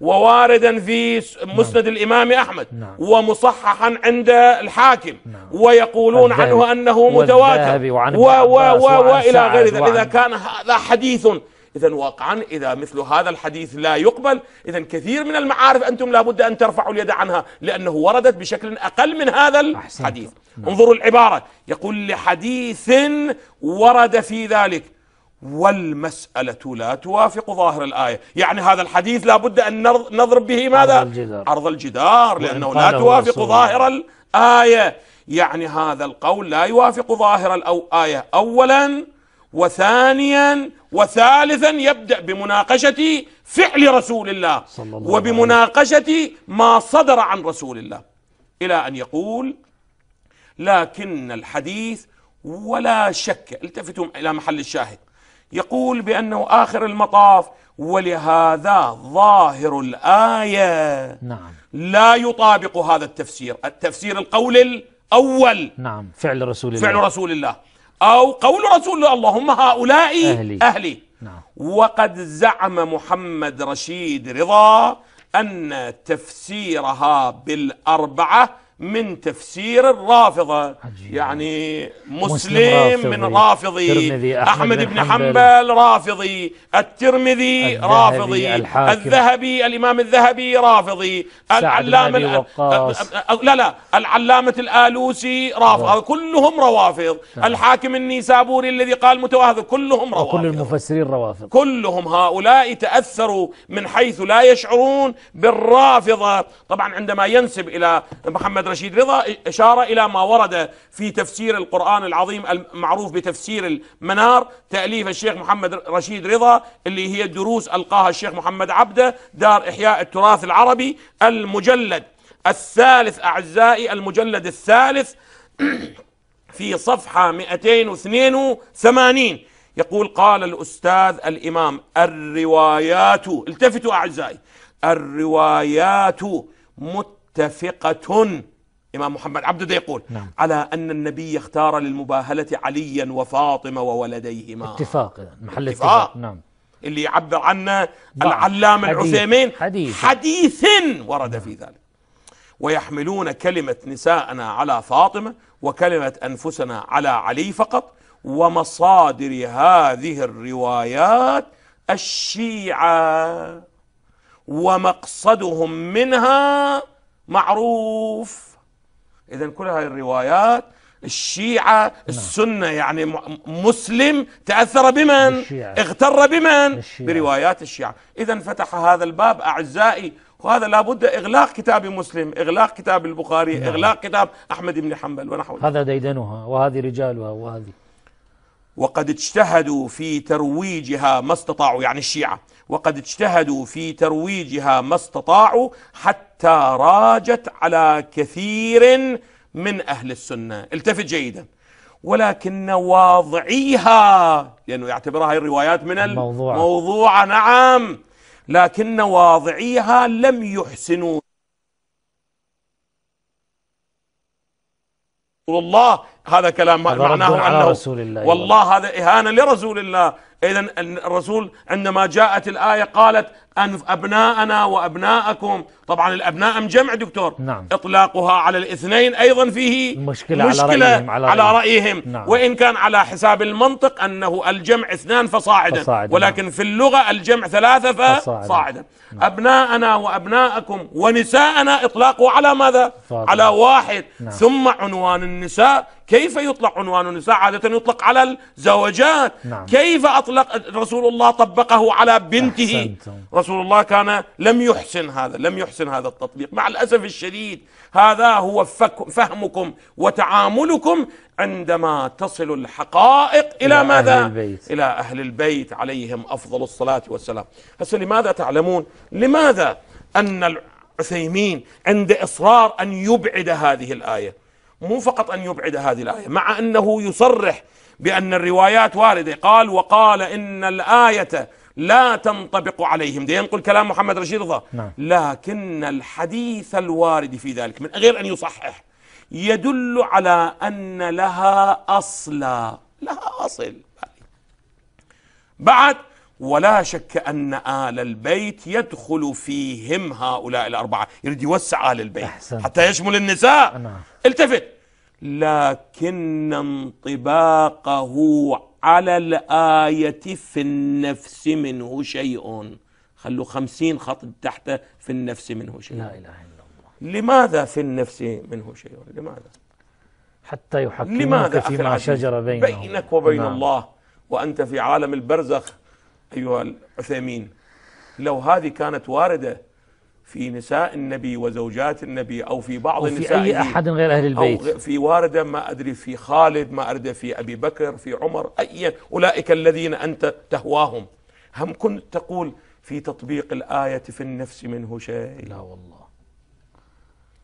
Speaker 2: وواردا في نعم. مسند نعم. الإمام أحمد نعم. ومصححا عند الحاكم نعم. ويقولون عنه أنه متواتر وإلى غير ذلك إذا كان هذا حديث إذا واقعا إذا مثل هذا الحديث لا يقبل إذا كثير من المعارف أنتم لابد أن ترفعوا اليد عنها لأنه وردت بشكل أقل من هذا الحديث أحسنت. نعم. انظروا العبارة يقول لحديث ورد في ذلك والمسألة لا توافق ظاهر الآية يعني هذا الحديث لا بد أن نضرب به ماذا عرض الجدار, عرض الجدار لأنه لا توافق ظاهر الآية يعني هذا القول لا يوافق ظاهر الآية أولا وثانيا وثالثا يبدأ بمناقشة فعل رسول الله, صلى الله وبمناقشة ما صدر عن رسول الله إلى أن يقول لكن الحديث ولا شك التفتوا إلى محل الشاهد يقول بأنه آخر المطاف ولهذا ظاهر الآية نعم لا يطابق هذا التفسير التفسير القول الأول نعم
Speaker 1: فعل رسول الله فعل
Speaker 2: رسول الله أو قول رسول الله اللهم هؤلاء أهلي, أهلي. نعم. وقد زعم محمد رشيد رضا أن تفسيرها بالأربعة من تفسير الرافضة عجيب. يعني مسلم, مسلم من رافضي أحمد, أحمد بن حنبل, رافضي الترمذي رافضي الذهبي الإمام الذهبي رافضي العلامة لا لا العلامة الآلوسي رافض كلهم روافض نعم. الحاكم النيسابوري الذي قال متواهد كلهم روافض وكل
Speaker 1: المفسرين روافض
Speaker 2: كلهم هؤلاء تأثروا من حيث لا يشعرون بالرافضة طبعا عندما ينسب إلى محمد محمد رشيد رضا إشارة إلى ما ورد في تفسير القرآن العظيم المعروف بتفسير المنار تأليف الشيخ محمد رشيد رضا اللي هي الدروس ألقاها الشيخ محمد عبده دار إحياء التراث العربي المجلد الثالث أعزائي المجلد الثالث في صفحة 282 يقول قال الأستاذ الإمام الروايات التفتوا أعزائي الروايات متفقة الإمام محمد عبده يقول نعم. على أن النبي اختار للمباهلة عليا وفاطمة وولديهما اتفاق محل اتفاق, اتفاق. نعم اللي يعبر عنه العلامة العثيمين حديث, حديث ورد نعم. في ذلك ويحملون كلمة نساءنا على فاطمة وكلمة أنفسنا على علي فقط ومصادر هذه الروايات الشيعة ومقصدهم منها معروف اذا كل هذه الروايات الشيعة نعم. السنة يعني مسلم تأثر بمن بالشيعة. اغتر بمن بالشيعة. بروايات الشيعة إذا فتح هذا الباب أعزائي وهذا لابد إغلاق كتاب مسلم إغلاق كتاب البخاري نعم. إغلاق كتاب أحمد بن حنبل ونحوه
Speaker 1: هذا ديدنها وهذه رجالها وهذه
Speaker 2: وقد اجتهدوا في ترويجها ما استطاعوا يعني الشيعة وقد اجتهدوا في ترويجها ما استطاعوا حتى راجت على كثير من أهل السنة التفت جيدا ولكن واضعيها لأنه يعتبرها هذه الروايات من الموضوع. الموضوع نعم لكن واضعيها لم يحسنوا الله هذا كلام هذا معناه أنه رسول الله والله هذا إهانة لرسول الله إذا الرسول عندما جاءت الآية قالت أن أبناءنا وأبناءكم طبعا الأبناء أم جمع دكتور نعم. إطلاقها على الاثنين أيضا فيه مشكلة, مشكلة على رأيهم, على رأيهم, على رأيهم نعم. وإن كان على حساب المنطق أنه الجمع اثنان فصاعدا, فصاعدا ولكن نعم. في اللغة الجمع ثلاثة فصاعدا, فصاعدا. نعم. أبناءنا وأبناءكم ونساءنا إطلاقه على ماذا؟ فاضح. على واحد نعم. ثم عنوان النساء كيف يطلق عنوان النساء عادة يطلق على الزوجات نعم. كيف أطلق رسول الله طبقه على بنته أحسنتم. رسول الله كان لم يحسن هذا لم يحسن هذا التطبيق مع الأسف الشديد هذا هو فهمكم وتعاملكم عندما تصل الحقائق إلى ماذا؟ أهل البيت. إلى أهل البيت عليهم أفضل الصلاة والسلام هسه لماذا تعلمون؟ لماذا أن العثيمين عند إصرار أن يبعد هذه الآية مو فقط أن يبعد هذه الآية مع أنه يصرح بأن الروايات واردة قال وقال إن الآية لا تنطبق عليهم دي ينقل كلام محمد رشيد رضا نعم. لكن الحديث الوارد في ذلك من غير أن يصحح يدل على أن لها أصلا لها أصل بعد ولا شك أن آل البيت يدخل فيهم هؤلاء الأربعة يريد يوسع آل البيت أحسن. حتى يشمل النساء نعم. التفت لكن انطباقه على الآية في النفس منه شيء خلوا خمسين خط تحته في النفس منه شيء لا إله إلا الله لماذا في النفس منه شيء لماذا حتى يحكمك فيما شجر بينه بينك وبين نعم. الله وأنت في عالم البرزخ أيها العثيمين لو هذه كانت واردة في نساء النبي وزوجات النبي أو في بعض أو في أي أحد غير أهل البيت أو في واردة ما أدري في خالد ما أدري في أبي بكر في عمر أي أولئك الذين أنت تهواهم هم كنت تقول في تطبيق الآية في النفس منه شيء لا والله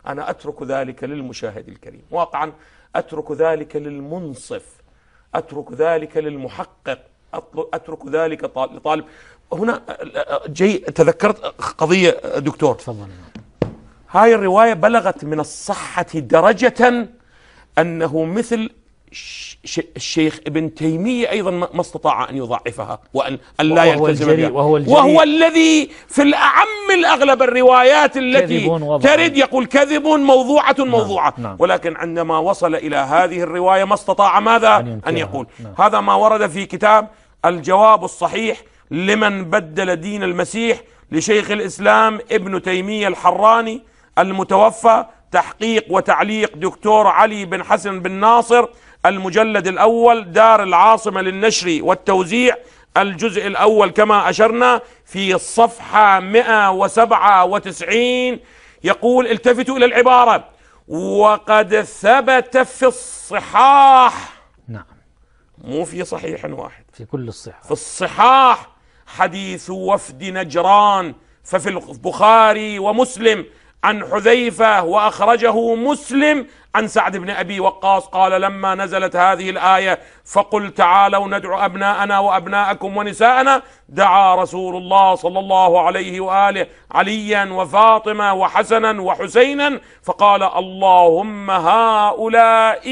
Speaker 2: أنا أترك ذلك للمشاهد الكريم واقعا أترك ذلك للمنصف أترك ذلك للمحقق أترك ذلك لطالب هنا جاي تذكرت قضية دكتور تفضل هاي الرواية بلغت من الصحة درجة أنه مثل الشيخ ابن تيمية أيضا ما استطاع أن يضعفها وأن أن لا يلتزم بها وهو, وهو الذي في الأعم الأغلب الروايات التي ترد يقول كذب موضوعة نعم، موضوعة نعم. نعم. ولكن عندما وصل إلى هذه الرواية ما استطاع ماذا أن, أن يقول نعم. هذا ما ورد في كتاب الجواب الصحيح لمن بدل دين المسيح لشيخ الإسلام ابن تيمية الحراني المتوفى تحقيق وتعليق دكتور علي بن حسن بن ناصر المجلد الأول دار العاصمة للنشر والتوزيع الجزء الأول كما أشرنا في الصفحة 197 يقول التفتوا إلى العبارة وقد ثبت في الصحاح نعم مو في صحيح واحد في كل الصحاح في الصحاح حديث وفد نجران ففي البخاري ومسلم عن حذيفة وأخرجه مسلم عن سعد بن أبي وقاص قال لما نزلت هذه الآية فقل تعالوا ندعو أبناءنا وأبناءكم ونساءنا دعا رسول الله صلى الله عليه وآله عليا وفاطمة وحسنا وحسينا فقال اللهم هؤلاء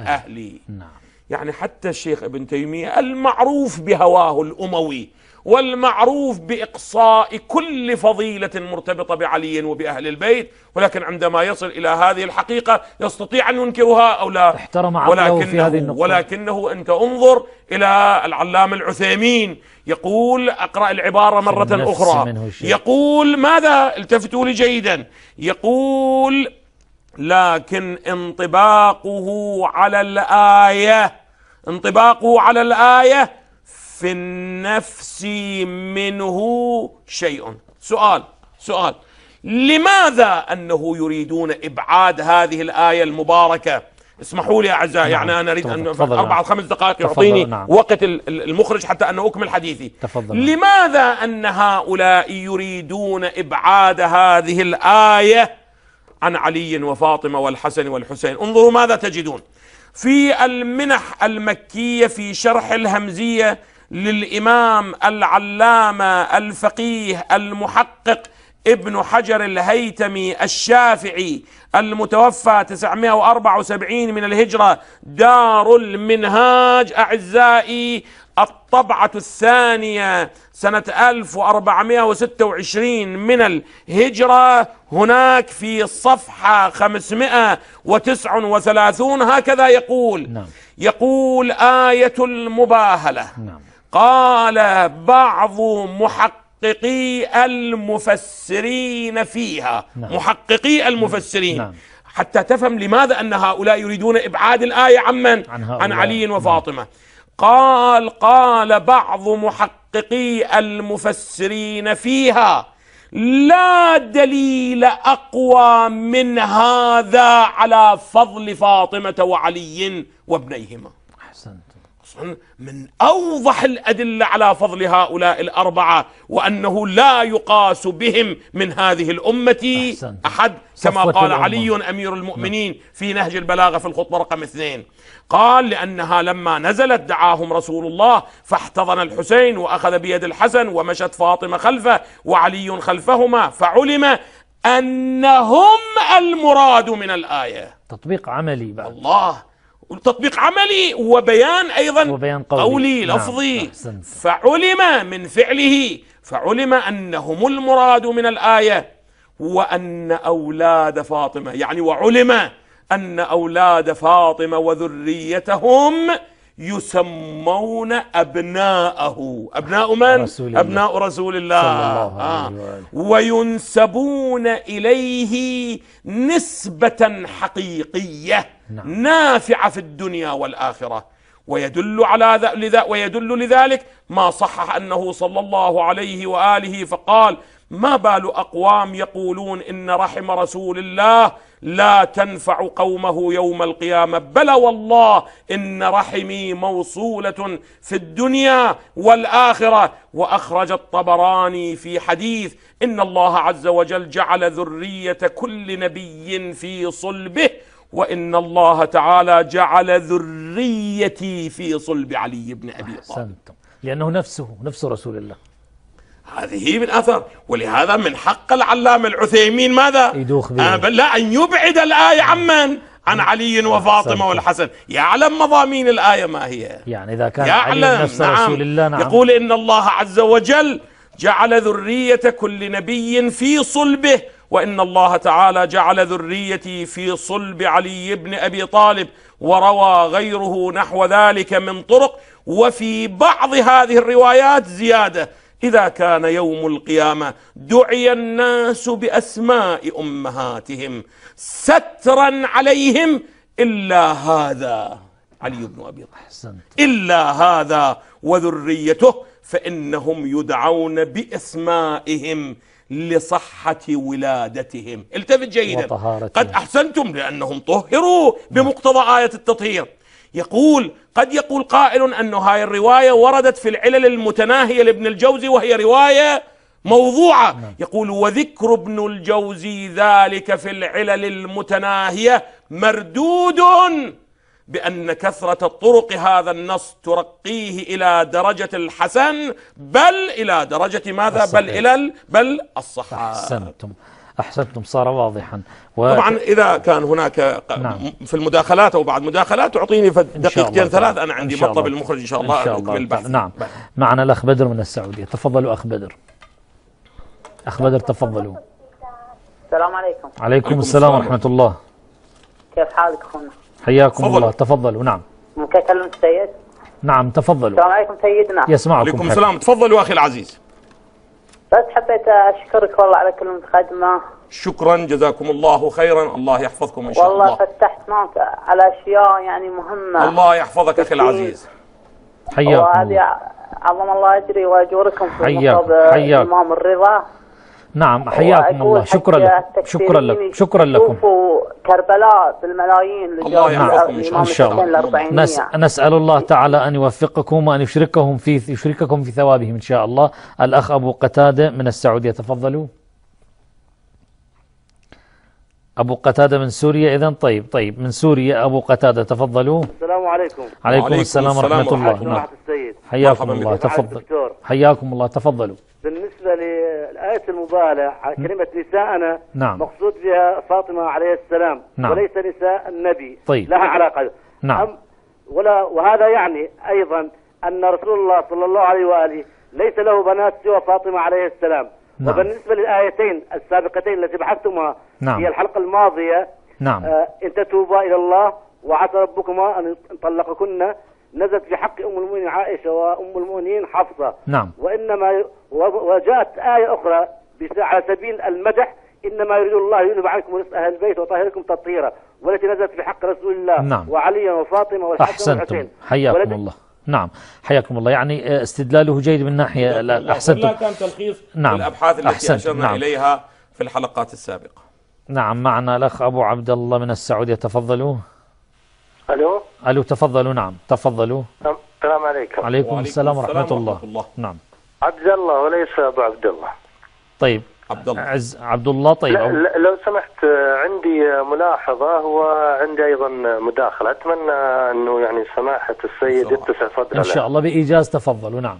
Speaker 2: أهلي نعم. يعني حتى الشيخ ابن تيمية المعروف بهواه الأموي والمعروف باقصاء كل فضيله مرتبطه بعلي وباهل البيت ولكن عندما يصل الى هذه الحقيقه يستطيع ان ينكرها او لا احترم ولكنه, في هذه النقطة. ولكنه انت انظر الى العلامه العثيمين يقول اقرا العباره مره اخرى يقول ماذا التفتوا لي جيدا يقول لكن انطباقه على الايه انطباقه على الايه في النفس منه شيء سؤال سؤال لماذا أنه يريدون إبعاد هذه الآية المباركة اسمحوا لي أعزائي نعم. يعني أنا أريد أن أربع أو خمس نعم. دقائق يعطيني نعم. وقت المخرج حتى أن أكمل حديثي تفضل نعم. لماذا أن هؤلاء يريدون إبعاد هذه الآية عن علي وفاطمة والحسن والحسين انظروا ماذا تجدون في المنح المكية في شرح الهمزية للامام العلامه الفقيه المحقق ابن حجر الهيتمي الشافعي المتوفى 974 من الهجرة دار المنهاج أعزائي الطبعة الثانية سنة 1426 من الهجرة هناك في صفحة 539 هكذا يقول نعم. يقول آية المباهلة نعم. قال بعض محققي المفسرين فيها نعم. محققي المفسرين نعم. حتى تفهم لماذا أن هؤلاء يريدون إبعاد الآية عن من؟ عن, عن علي نعم. وفاطمة نعم. قال قال بعض محققي المفسرين فيها لا دليل أقوى من هذا على فضل فاطمة وعلي وابنيهما من أوضح الأدلة على فضل هؤلاء الأربعة وأنه لا يقاس بهم من هذه الأمة أحسن. أحد كما قال الأمة. علي أمير المؤمنين في نهج البلاغة في الخطبة رقم اثنين قال لأنها لما نزلت دعاهم رسول الله فاحتضن الحسين وأخذ بيد الحسن ومشت فاطمة خلفه وعلي خلفهما فعلم أنهم المراد من الآية تطبيق عملي بعد الله تطبيق عملي وبيان أيضا وبيان قولي, قولي نعم، لفظي نعم. فعلم من فعله فعلم أنهم المراد من الآية وأن أولاد فاطمة يعني وعلم أن أولاد فاطمة وذريتهم يسمون أبناءه أبناء من؟ رسول أبناء الله. رسول الله, صلى الله عليه آه. وينسبون إليه نسبة حقيقية نعم. نافعة في الدنيا والآخرة ويدل على ويدل لذلك ما صحح أنه صلى الله عليه وآله فقال ما بال أقوام يقولون إن رحم رسول الله لا تنفع قومه يوم القيامة بلى والله إن رحمي موصولة في الدنيا والآخرة وأخرج الطبراني في حديث إن الله عز وجل جعل ذرية كل نبي في صلبه وإن الله تعالى جعل ذريتي في صلب علي بن أبي طالب أحسنت. لأنه نفسه نفس رسول الله هذه من أثر ولهذا من حق العلامة العثيمين ماذا يدوخ إيه، به. آه، بل لا أن يبعد الآية عمن عن علي وفاطمة والحسن يعلم مضامين الآية ما هي يعني إذا كان يعلم علي نفس نعم رسول الله نعم يقول إن الله عز وجل جعل ذرية كل نبي في صلبه وإن الله تعالى جعل ذريتي في صلب علي بن أبي طالب وروى غيره نحو ذلك من طرق وفي بعض هذه الروايات زيادة إذا كان يوم القيامة دعي الناس بأسماء أمهاتهم سترا عليهم إلا هذا علي بن أبي طالب إلا هذا وذريته فإنهم يدعون بأسمائهم لصحة ولادتهم التفت جيدا وطهارتهم. قد أحسنتم لأنهم طهروا بمقتضى آية التطهير يقول قد يقول قائل أن هاي الرواية وردت في العلل المتناهية لابن الجوزي وهي رواية موضوعة نعم. يقول وذكر ابن الجوزي ذلك في العلل المتناهية مردود بأن كثرة الطرق هذا النص ترقيه إلى درجة الحسن بل إلى درجة ماذا الصحيح. بل إلى بل الصحة
Speaker 1: أحسنتم أحسنتم صار واضحا و... طبعا
Speaker 2: إذا كان هناك نعم. في المداخلات أو بعد مداخلات تعطيني
Speaker 3: دقيقتين ثلاث أنا عندي مطلب المخرج إن شاء الله, إن شاء الله. البحث نعم بحث.
Speaker 1: معنا الأخ بدر من السعودية تفضلوا أخ بدر أخ بدر تفضلوا السلام عليكم عليكم السلام ورحمة الله كيف حالك أخونا حياكم فضل. الله تفضلوا نعم
Speaker 3: ممكن اكلم السيد
Speaker 1: نعم تفضلوا السلام
Speaker 3: عليكم سيدنا يسمعكم عليكم
Speaker 1: السلام
Speaker 2: تفضلوا اخي العزيز
Speaker 3: بس حبيت اشكرك والله على كل خدمه
Speaker 2: شكرا جزاكم الله خيرا الله يحفظكم ان شاء والله الله والله
Speaker 3: فتحت معك على اشياء يعني
Speaker 1: مهمه الله
Speaker 2: يحفظك اخي العزيز حياكم الله
Speaker 1: عظم الله اجري واجوركم في حياكم. حياكم. حياك. الامام الرضا نعم حياكم الله شكرا لكم شكرا لكم شكرا لكم كربلاء بالملايين الله نعم. ان شاء الله نس نسال الله تعالى ان يوفقكم وان يشركهم في يشرككم في ثوابهم ان شاء الله الاخ ابو قتاده من السعوديه تفضلوا أبو قتادة من سوريا إذا طيب طيب من سوريا أبو قتادة تفضلوا السلام عليكم عليكم, السلام, السلام ورحمة الله نعم حياكم الله تفضل حياكم الله تفضلوا بالنسبة للآية المبالة كلمة نساءنا نعم مقصود بها فاطمة عليه السلام نعم وليس نساء النبي طيب لها علاقة نعم ولا وهذا يعني أيضا أن رسول الله صلى الله عليه وآله ليس له بنات سوى فاطمة عليه السلام نعم. وبالنسبة للآيتين السابقتين التي بحثتمها نعم. في الحلقة الماضية نعم آه إن تتوبا إلى الله وعسى ربكما أن طلقكن نزلت في حق أم المؤمنين عائشة وأم المؤمنين حفصة نعم وإنما وجاءت آية أخرى على سبيل المدح انما يريد الله يذهب عنكم رزق اهل البيت وطهركم تطهيرا والتي نزلت في حق رسول الله نعم وعلي وفاطمه والحسن احسنتم حياكم الله نعم حياكم الله يعني آه، استدلاله جيد من ناحية لا كان تلخيص
Speaker 2: نعم الأبحاث التي أحسنت. أشرنا نعم إليها في الحلقات السابقة
Speaker 1: نعم معنا الأخ أبو عبد الله من السعودية تفضلوا ألو ألو تفضلوا نعم تفضلوا
Speaker 3: نعم. السلام عليكم عليكم السلام ورحمة الله. الله نعم عبد الله وليس أبو عبد الله
Speaker 1: طيب عبد الله عز عبد الله طيب لا
Speaker 3: لو سمحت عندي ملاحظه وعندي ايضا مداخله اتمنى انه يعني سماحه السيد يتسع صدره ان شاء
Speaker 1: الله بايجاز تفضلوا نعم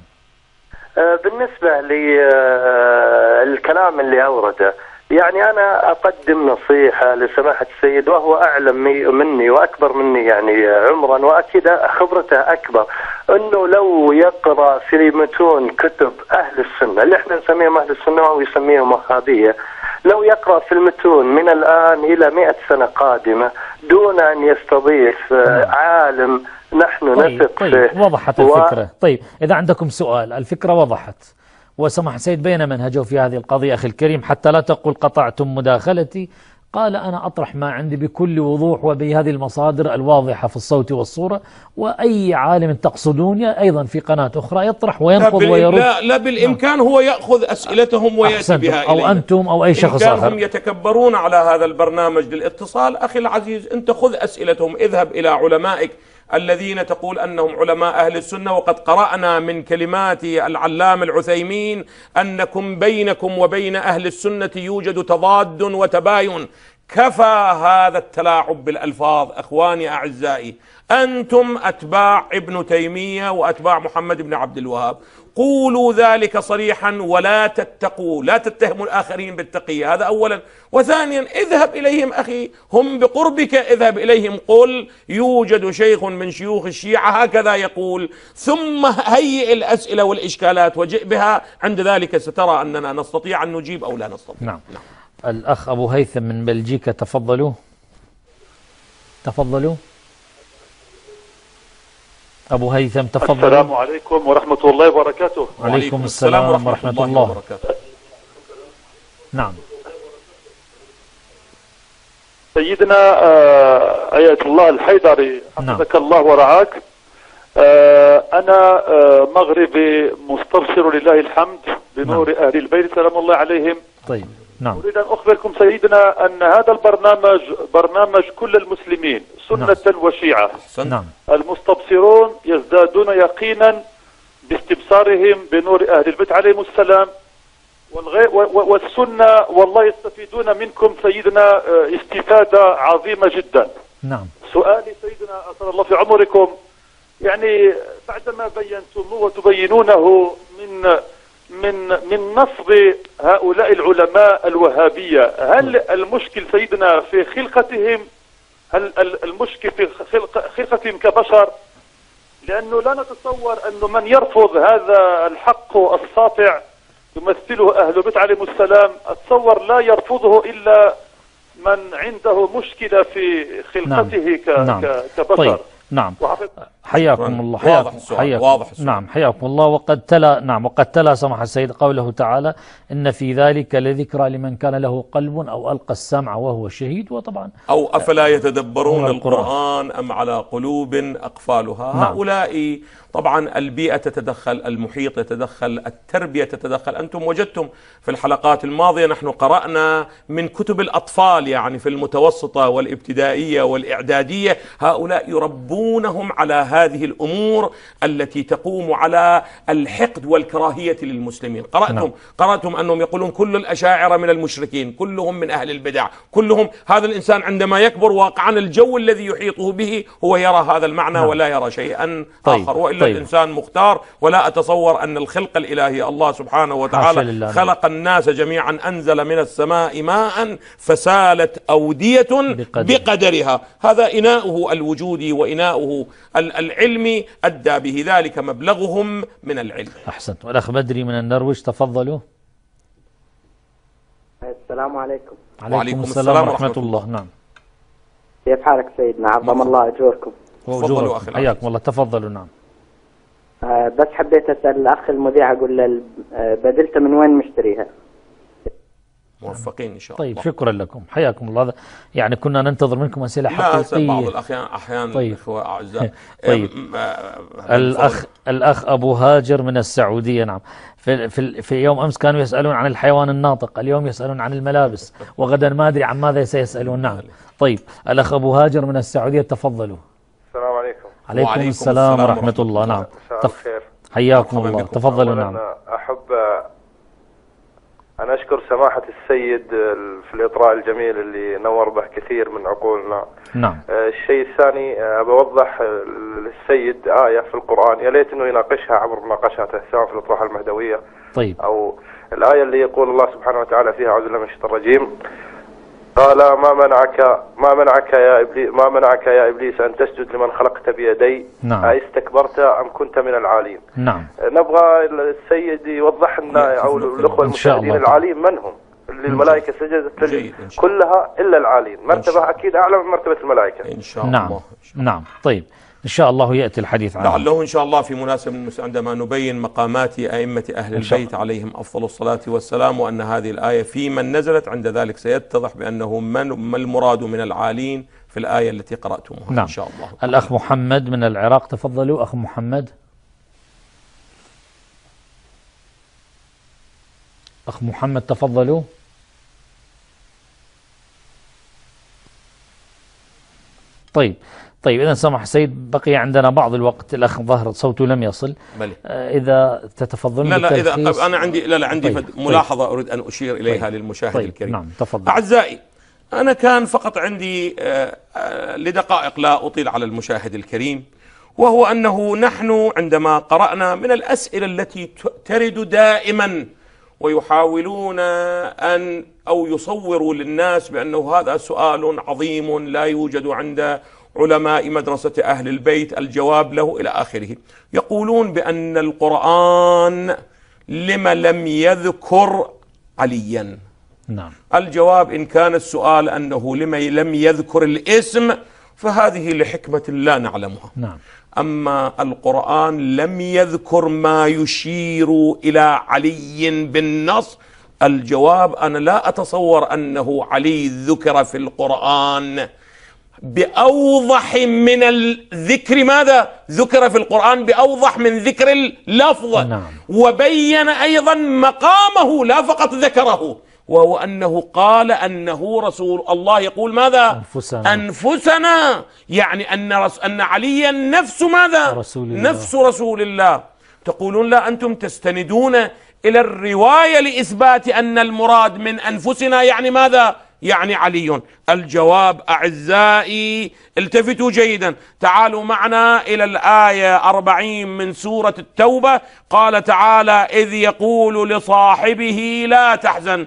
Speaker 3: آه، بالنسبه للكلام آه، اللي اورده يعني أنا أقدم نصيحة لسماحة السيد وهو أعلم مني وأكبر مني يعني عمرا وأكيد خبرته أكبر أنه لو يقرأ في متون كتب أهل السنة اللي احنا نسميهم أهل السنة ويسميهم يسميهم وهابية لو يقرأ في المتون من الآن إلى مئة سنة قادمة دون أن يستضيف آه، طيب. عالم نحن طيب نثق طيب فيه وضحت الفكرة و...
Speaker 1: طيب إذا عندكم سؤال الفكرة وضحت وسمح سيد بين منهجه في هذه القضية أخي الكريم حتى لا تقول قطعتم مداخلتي قال أنا أطرح ما عندي بكل وضوح وبهذه المصادر الواضحة في الصوت والصورة وأي عالم تقصدون أيضا في قناة أخرى يطرح وينقض ويرد لا, لا
Speaker 2: بالإمكان هو يأخذ أسئلتهم نعم. ويأتي بها أو إلينا. أنتم أو أي شخص آخر هم يتكبرون على هذا البرنامج للاتصال أخي العزيز أنت خذ أسئلتهم اذهب إلى علمائك الذين تقول أنهم علماء أهل السنة وقد قرأنا من كلمات العلام العثيمين أنكم بينكم وبين أهل السنة يوجد تضاد وتباين كفى هذا التلاعب بالألفاظ أخواني أعزائي أنتم أتباع ابن تيمية وأتباع محمد بن عبد الوهاب قولوا ذلك صريحا ولا تتقوا لا تتهموا الآخرين بالتقية هذا أولا وثانيا اذهب إليهم أخي هم بقربك اذهب إليهم قل يوجد شيخ من شيوخ الشيعة هكذا يقول ثم هيئ الأسئلة والإشكالات وجئ بها عند ذلك سترى أننا نستطيع أن نجيب أو لا نستطيع
Speaker 1: نعم, نعم. الأخ أبو هيثم من بلجيكا تفضلوا تفضلوا أبو هيثم تفضل السلام
Speaker 3: عليكم ورحمة الله وبركاته وعليكم, عليكم السلام, السلام ورحمة, ورحمة الله, الله وبركاته نعم سيدنا آية الله الحيدري نعم. حفظك نعم. الله ورعاك آه، أنا آه، مغربي مستبشر لله الحمد بنور نعم. أهل البيت سلام الله عليهم طيب نعم أريد أن أخبركم سيدنا أن هذا البرنامج برنامج كل المسلمين سنة نعم. وشيعة نعم. المستبصرون يزدادون يقينا باستبصارهم بنور أهل البيت عليهم السلام والسنة والله يستفيدون منكم سيدنا آه، استفادة عظيمة جدا نعم سؤالي سيدنا أسأل الله في عمركم يعني بعدما بينتم وتبينونه من من من نصب هؤلاء العلماء الوهابية هل المشكل سيدنا في خلقتهم هل المشكل في خلق خلقتهم كبشر لأنه لا نتصور أنه من يرفض هذا الحق الساطع يمثله أهل بيت عليهم السلام أتصور لا يرفضه إلا من عنده مشكلة في نعم. خلقته نعم. ك... نعم. كبشر طيب.
Speaker 1: نعم حياكم الله واضح السؤال حياكم واضح السؤال نعم حياكم الله وقد تلا نعم وقد تلا سمح السيد قوله تعالى إن في ذلك لذكرى لمن كان له قلب أو ألقى السمع وهو شهيد
Speaker 2: وطبعا أو أفلا آه، يتدبرون القرآن, القرآن أم على قلوب أقفالها نعم هؤلاء طبعا البيئة تتدخل المحيط يتدخل التربية تتدخل أنتم وجدتم في الحلقات الماضية نحن قرأنا من كتب الأطفال يعني في المتوسطة والابتدائية والإعدادية هؤلاء يربونهم على هذا هذه الأمور التي تقوم على الحقد والكراهية للمسلمين قرأتم, نعم. قرأتم أنهم يقولون كل الأشاعرة من المشركين كلهم من أهل البدع كلهم هذا الإنسان عندما يكبر واقعا الجو الذي يحيطه به هو يرى هذا المعنى نعم. ولا يرى شيئا طيب. آخر وإلا طيب. الإنسان مختار ولا أتصور أن الخلق الإلهي الله سبحانه وتعالى نعم. خلق الناس جميعا أنزل من السماء ماء فسالت أودية بقدر. بقدرها هذا إناؤه الوجودي وإناؤه ال العلم أدى به ذلك مبلغهم من العلم
Speaker 1: أحسنت والأخ بدري من النرويج تفضلوا
Speaker 2: السلام عليكم عليكم, وعليكم السلام,
Speaker 1: السلام ورحمة, ورحمة الله. الله نعم كيف حالك سيدنا عظم الله أجوركم تفضلوا أخي حياكم الله تفضلوا نعم آه، بس حبيت أسأل الأخ المذيع أقول
Speaker 2: آه، بدلته من وين مشتريها موفقين ان شاء طيب الله طيب
Speaker 1: شكرا لكم حياكم الله يعني كنا ننتظر منكم اسئله حقيقيه بعض الاحيان احيانا طيب اخوه اعزاء طيب الاخ الاخ ابو هاجر من السعوديه نعم في في في يوم امس كانوا يسالون عن الحيوان الناطق اليوم يسالون عن الملابس وغدا ما ادري عن ماذا سيسالون نعم طيب الاخ ابو هاجر من السعوديه تفضلوا السلام عليكم عليكم السلام, السلام ورحمه الله, الله. نعم تف... حياكم الله تفضلوا نعم
Speaker 3: احب أنا أشكر سماحة السيد في الإطراء الجميل اللي نور به كثير من عقولنا نعم آه، الشيء الثاني آه، أبى أوضح للسيد آية في القرآن يا ليت أنه يناقشها عبر مناقشاته سواء في الإطراحة المهدوية طيب أو الآية اللي يقول الله سبحانه وتعالى فيها أعوذ بالله من الشيطان الرجيم قال ما منعك ما منعك يا ابليس ما منعك يا ابليس ان تسجد لمن خلقت بيدي نعم استكبرت ام كنت من العالين نعم نبغى السيد يوضح لنا او الاخوه المشاهدين العالين من هم للملائكة سجدت لهم كلها إلا العالين مرتبة أكيد أعلى من مرتبة الملائكة إن شاء الله
Speaker 1: نعم نعم طيب إن شاء الله يأتي الحديث عنه لعله
Speaker 2: إن شاء الله في مناسبة عندما نبين مقامات أئمة أهل البيت عليهم أفضل الصلاة والسلام وأن هذه الآية في من نزلت عند ذلك سيتضح بأنه من ما المراد من العالين في الآية التي قرأتموها نعم. إن شاء الله الأخ
Speaker 1: محمد من العراق تفضلوا أخ محمد أخ محمد تفضلوا طيب طيب إذا سمح سيد بقي عندنا بعض الوقت الأخ ظهر صوته لم يصل ملي. آه، إذا تتفضل لا لا إذا أنا عندي لا لا عندي طيب. طيب. ملاحظة
Speaker 2: طيب. أريد أن أشير إليها طيب. للمشاهد طيب. الكريم نعم تفضل أعزائي أنا كان فقط عندي آه، آه، لدقائق لا أطيل على المشاهد الكريم وهو أنه نحن عندما قرأنا من الأسئلة التي ترد دائما ويحاولون أن أو يصوروا للناس بأنه هذا سؤال عظيم لا يوجد عند علماء مدرسة أهل البيت الجواب له إلى آخره يقولون بأن القرآن لما لم يذكر عليا نعم. الجواب إن كان السؤال أنه لما لم يذكر الاسم فهذه لحكمة لا نعلمها نعم. أما القرآن لم يذكر ما يشير إلى علي بالنص الجواب أنا لا أتصور أنه علي ذكر في القرآن بأوضح من الذكر ماذا ذكر في القرآن بأوضح من ذكر اللفظ نعم. وبين أيضا مقامه لا فقط ذكره وهو أنه قال أنه رسول الله يقول ماذا أنفسنا, أنفسنا يعني أن, رس أن عليا نفس ماذا
Speaker 1: رسول الله. نفس
Speaker 2: رسول الله تقولون لا أنتم تستندون إلى الرواية لإثبات أن المراد من أنفسنا يعني ماذا يعني علي الجواب أعزائي التفتوا جيدا تعالوا معنا إلى الآية أربعين من سورة التوبة قال تعالى إذ يقول لصاحبه لا تحزن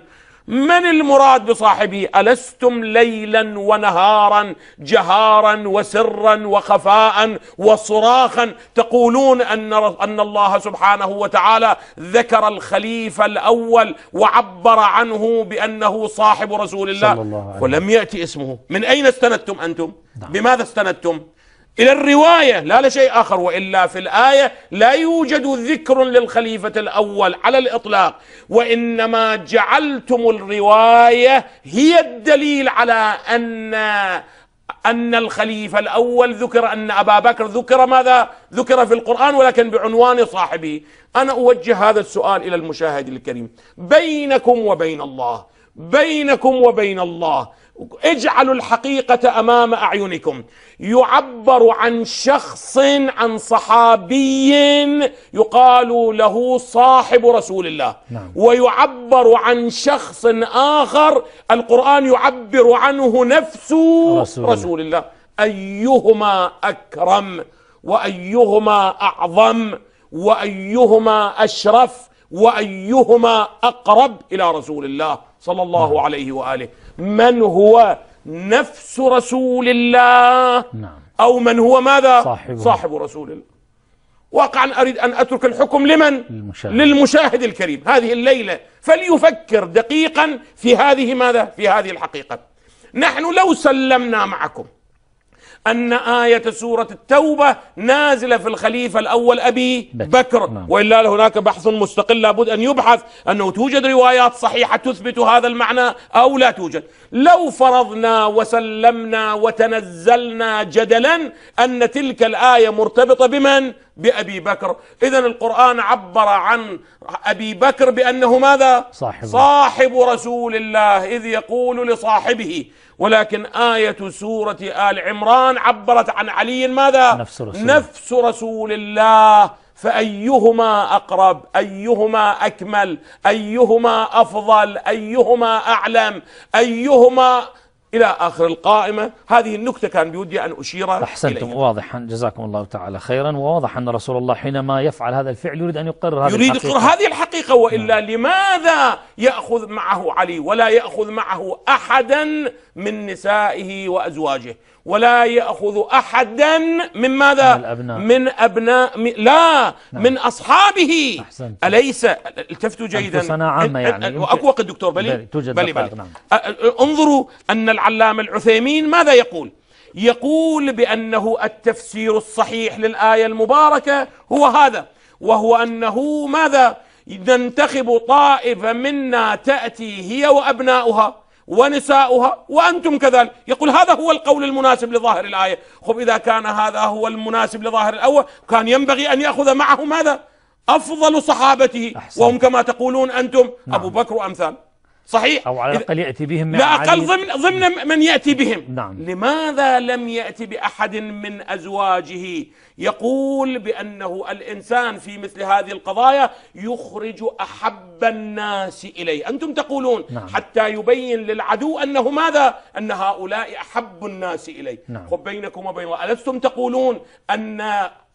Speaker 2: من المراد بصاحبه ألستم ليلا ونهارا جهارا وسرا وخفاء وصراخا تقولون أن, أن الله سبحانه وتعالى ذكر الخليفة الأول وعبر عنه بأنه صاحب رسول الله, الله عليه. ولم يأتي اسمه من أين استندتم أنتم؟ نعم. بماذا استندتم؟ إلى الرواية لا لشيء آخر وإلا في الآية لا يوجد ذكر للخليفة الأول على الإطلاق وإنما جعلتم الرواية هي الدليل على أن أن الخليفة الأول ذكر أن أبا بكر ذكر ماذا؟ ذكر في القرآن ولكن بعنوان صاحبه أنا أوجه هذا السؤال إلى المشاهد الكريم بينكم وبين الله بينكم وبين الله اجعلوا الحقيقة أمام أعينكم يعبر عن شخص عن صحابي يقال له صاحب رسول الله نعم. ويعبر عن شخص آخر القرآن يعبر عنه نفس رسول, رسول الله. الله أيهما أكرم وأيهما أعظم وأيهما أشرف وأيهما أقرب إلى رسول الله صلى الله نعم. عليه وآله من هو نفس رسول الله نعم. أو من هو ماذا صاحب, صاحب رسول الله واقعا أريد أن أترك الحكم لمن للمشاهد. للمشاهد الكريم هذه الليلة فليفكر دقيقا في هذه ماذا في هذه الحقيقة نحن لو سلمنا معكم أن آية سورة التوبة نازلة في الخليفة الأول أبي بكر نعم. وإلا هناك بحث مستقل لابد أن يبحث أنه توجد روايات صحيحة تثبت هذا المعنى أو لا توجد لو فرضنا وسلمنا وتنزلنا جدلا أن تلك الآية مرتبطة بمن؟ بأبي بكر إذا القرآن عبر عن أبي بكر بأنه ماذا؟ صاحب, صاحب رسول الله إذ يقول لصاحبه ولكن آية سورة آل عمران عبرت عن علي ماذا؟ نفس رسول, نفس رسول الله فأيهما أقرب أيهما أكمل أيهما أفضل أيهما أعلم أيهما إلى آخر القائمة هذه النكتة كان بودي أن أشير إليها أحسنتم إليه.
Speaker 1: واضحا جزاكم الله تعالى خيرا وواضح أن رسول الله حينما يفعل هذا الفعل يريد أن يقرر هذه يريد الحقيقة يريد هذه
Speaker 2: الحقيقة وإلا م. نعم. لماذا يأخذ معه علي ولا يأخذ معه أحدا من نسائه وأزواجه ولا يأخذ أحدا من ماذا؟ من الأبناء من أبناء من لا نعم. من أصحابه أحسنت. أليس التفتوا جيدا صناعة عامة يعني وأقوى دكتور بلي بلي, توجد بلي, بلي. نعم. انظروا أن العلامة العثيمين ماذا يقول؟ يقول بأنه التفسير الصحيح للآية المباركة هو هذا وهو أنه ماذا؟ ننتخب طائفة منا تأتي هي وأبناؤها ونساؤها وأنتم كذلك يقول هذا هو القول المناسب لظاهر الآية خب إذا كان هذا هو المناسب لظاهر الأول كان ينبغي أن يأخذ معه ماذا أفضل صحابته أحسن. وهم كما تقولون أنتم نعم. أبو بكر وأمثال صحيح أو على الأقل يأتي بهم لا أقل ضمن, ضمن من يأتي بهم نعم. لماذا لم يأتي بأحد من أزواجه يقول بأنه الإنسان في مثل هذه القضايا يخرج أحب الناس إليه أنتم تقولون نعم. حتى يبين للعدو أنه ماذا؟ أن هؤلاء أحب الناس إليه نعم. خب بينكم وبين الله ألستم تقولون أن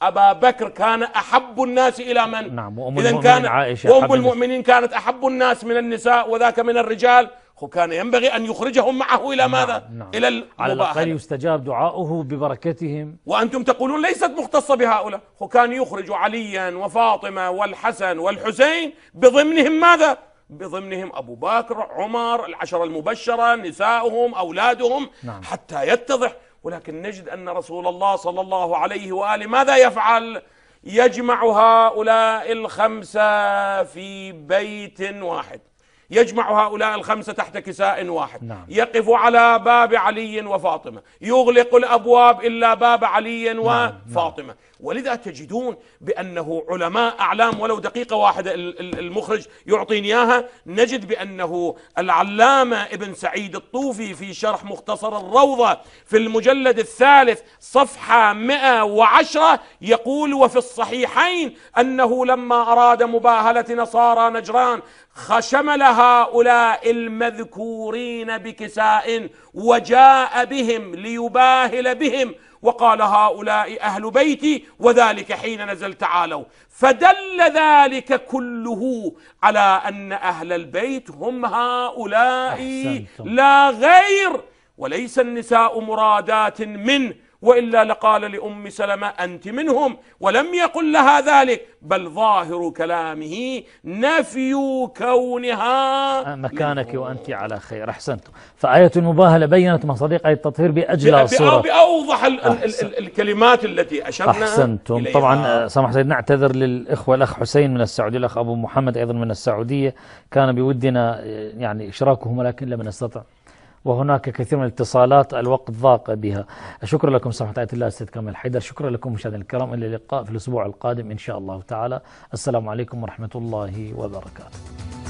Speaker 2: أبا بكر كان أحب الناس إلى من؟ نعم وأم المؤمنين كان
Speaker 1: عائشة وأم المؤمنين
Speaker 2: كانت أحب الناس من النساء وذاك من الرجال وكان ينبغي أن يخرجهم معه إلى نعم، ماذا؟ نعم. إلى المباحلة. على الأقل
Speaker 1: يستجاب دعاؤه ببركتهم
Speaker 2: وأنتم تقولون ليست مختصة بهؤلاء وكان يخرج عليا وفاطمة والحسن والحسين بضمنهم ماذا؟ بضمنهم أبو بكر عمر العشرة المبشرة نساؤهم أولادهم نعم. حتى يتضح ولكن نجد أن رسول الله صلى الله عليه وآله ماذا يفعل؟ يجمع هؤلاء الخمسة في بيت واحد يجمع هؤلاء الخمسة تحت كساء واحد نعم. يقف على باب علي وفاطمة يغلق الأبواب إلا باب علي نعم، نعم. وفاطمة نعم. ولذا تجدون بأنه علماء أعلام ولو دقيقة واحدة المخرج يعطيني إياها نجد بأنه العلامة ابن سعيد الطوفي في شرح مختصر الروضة في المجلد الثالث صفحة 110 يقول وفي الصحيحين أنه لما أراد مباهلة نصارى نجران خشمل هؤلاء المذكورين بكساء وجاء بهم ليباهل بهم وقال هؤلاء أهل بيتي وذلك حين نزل تعالوا فدل ذلك كله على أن أهل البيت هم هؤلاء أحسنتم. لا غير وليس النساء مرادات من والا لقال لام سلمه انت منهم ولم يقل لها ذلك بل ظاهر كلامه نفي كونها آه،
Speaker 1: مكانك منه. وانت على خير احسنتم فايه المباهله بينت مصادق اي التطهير بأجل صوره
Speaker 2: باوضح ال الكلمات التي اشرنا احسنتم طبعا آه، سمح
Speaker 1: سيدنا نعتذر للاخوه الاخ حسين من السعوديه الاخ ابو محمد ايضا من السعوديه كان بودنا آه، يعني اشراكهم ولكن لم نستطع وهناك كثير من الاتصالات الوقت ضاق بها شكرا لكم سمحة آية الله أستاذ كامل حيدر شكرا لكم مشاهدينا الكرام إلى اللقاء في الأسبوع القادم إن شاء الله تعالى السلام عليكم ورحمة الله وبركاته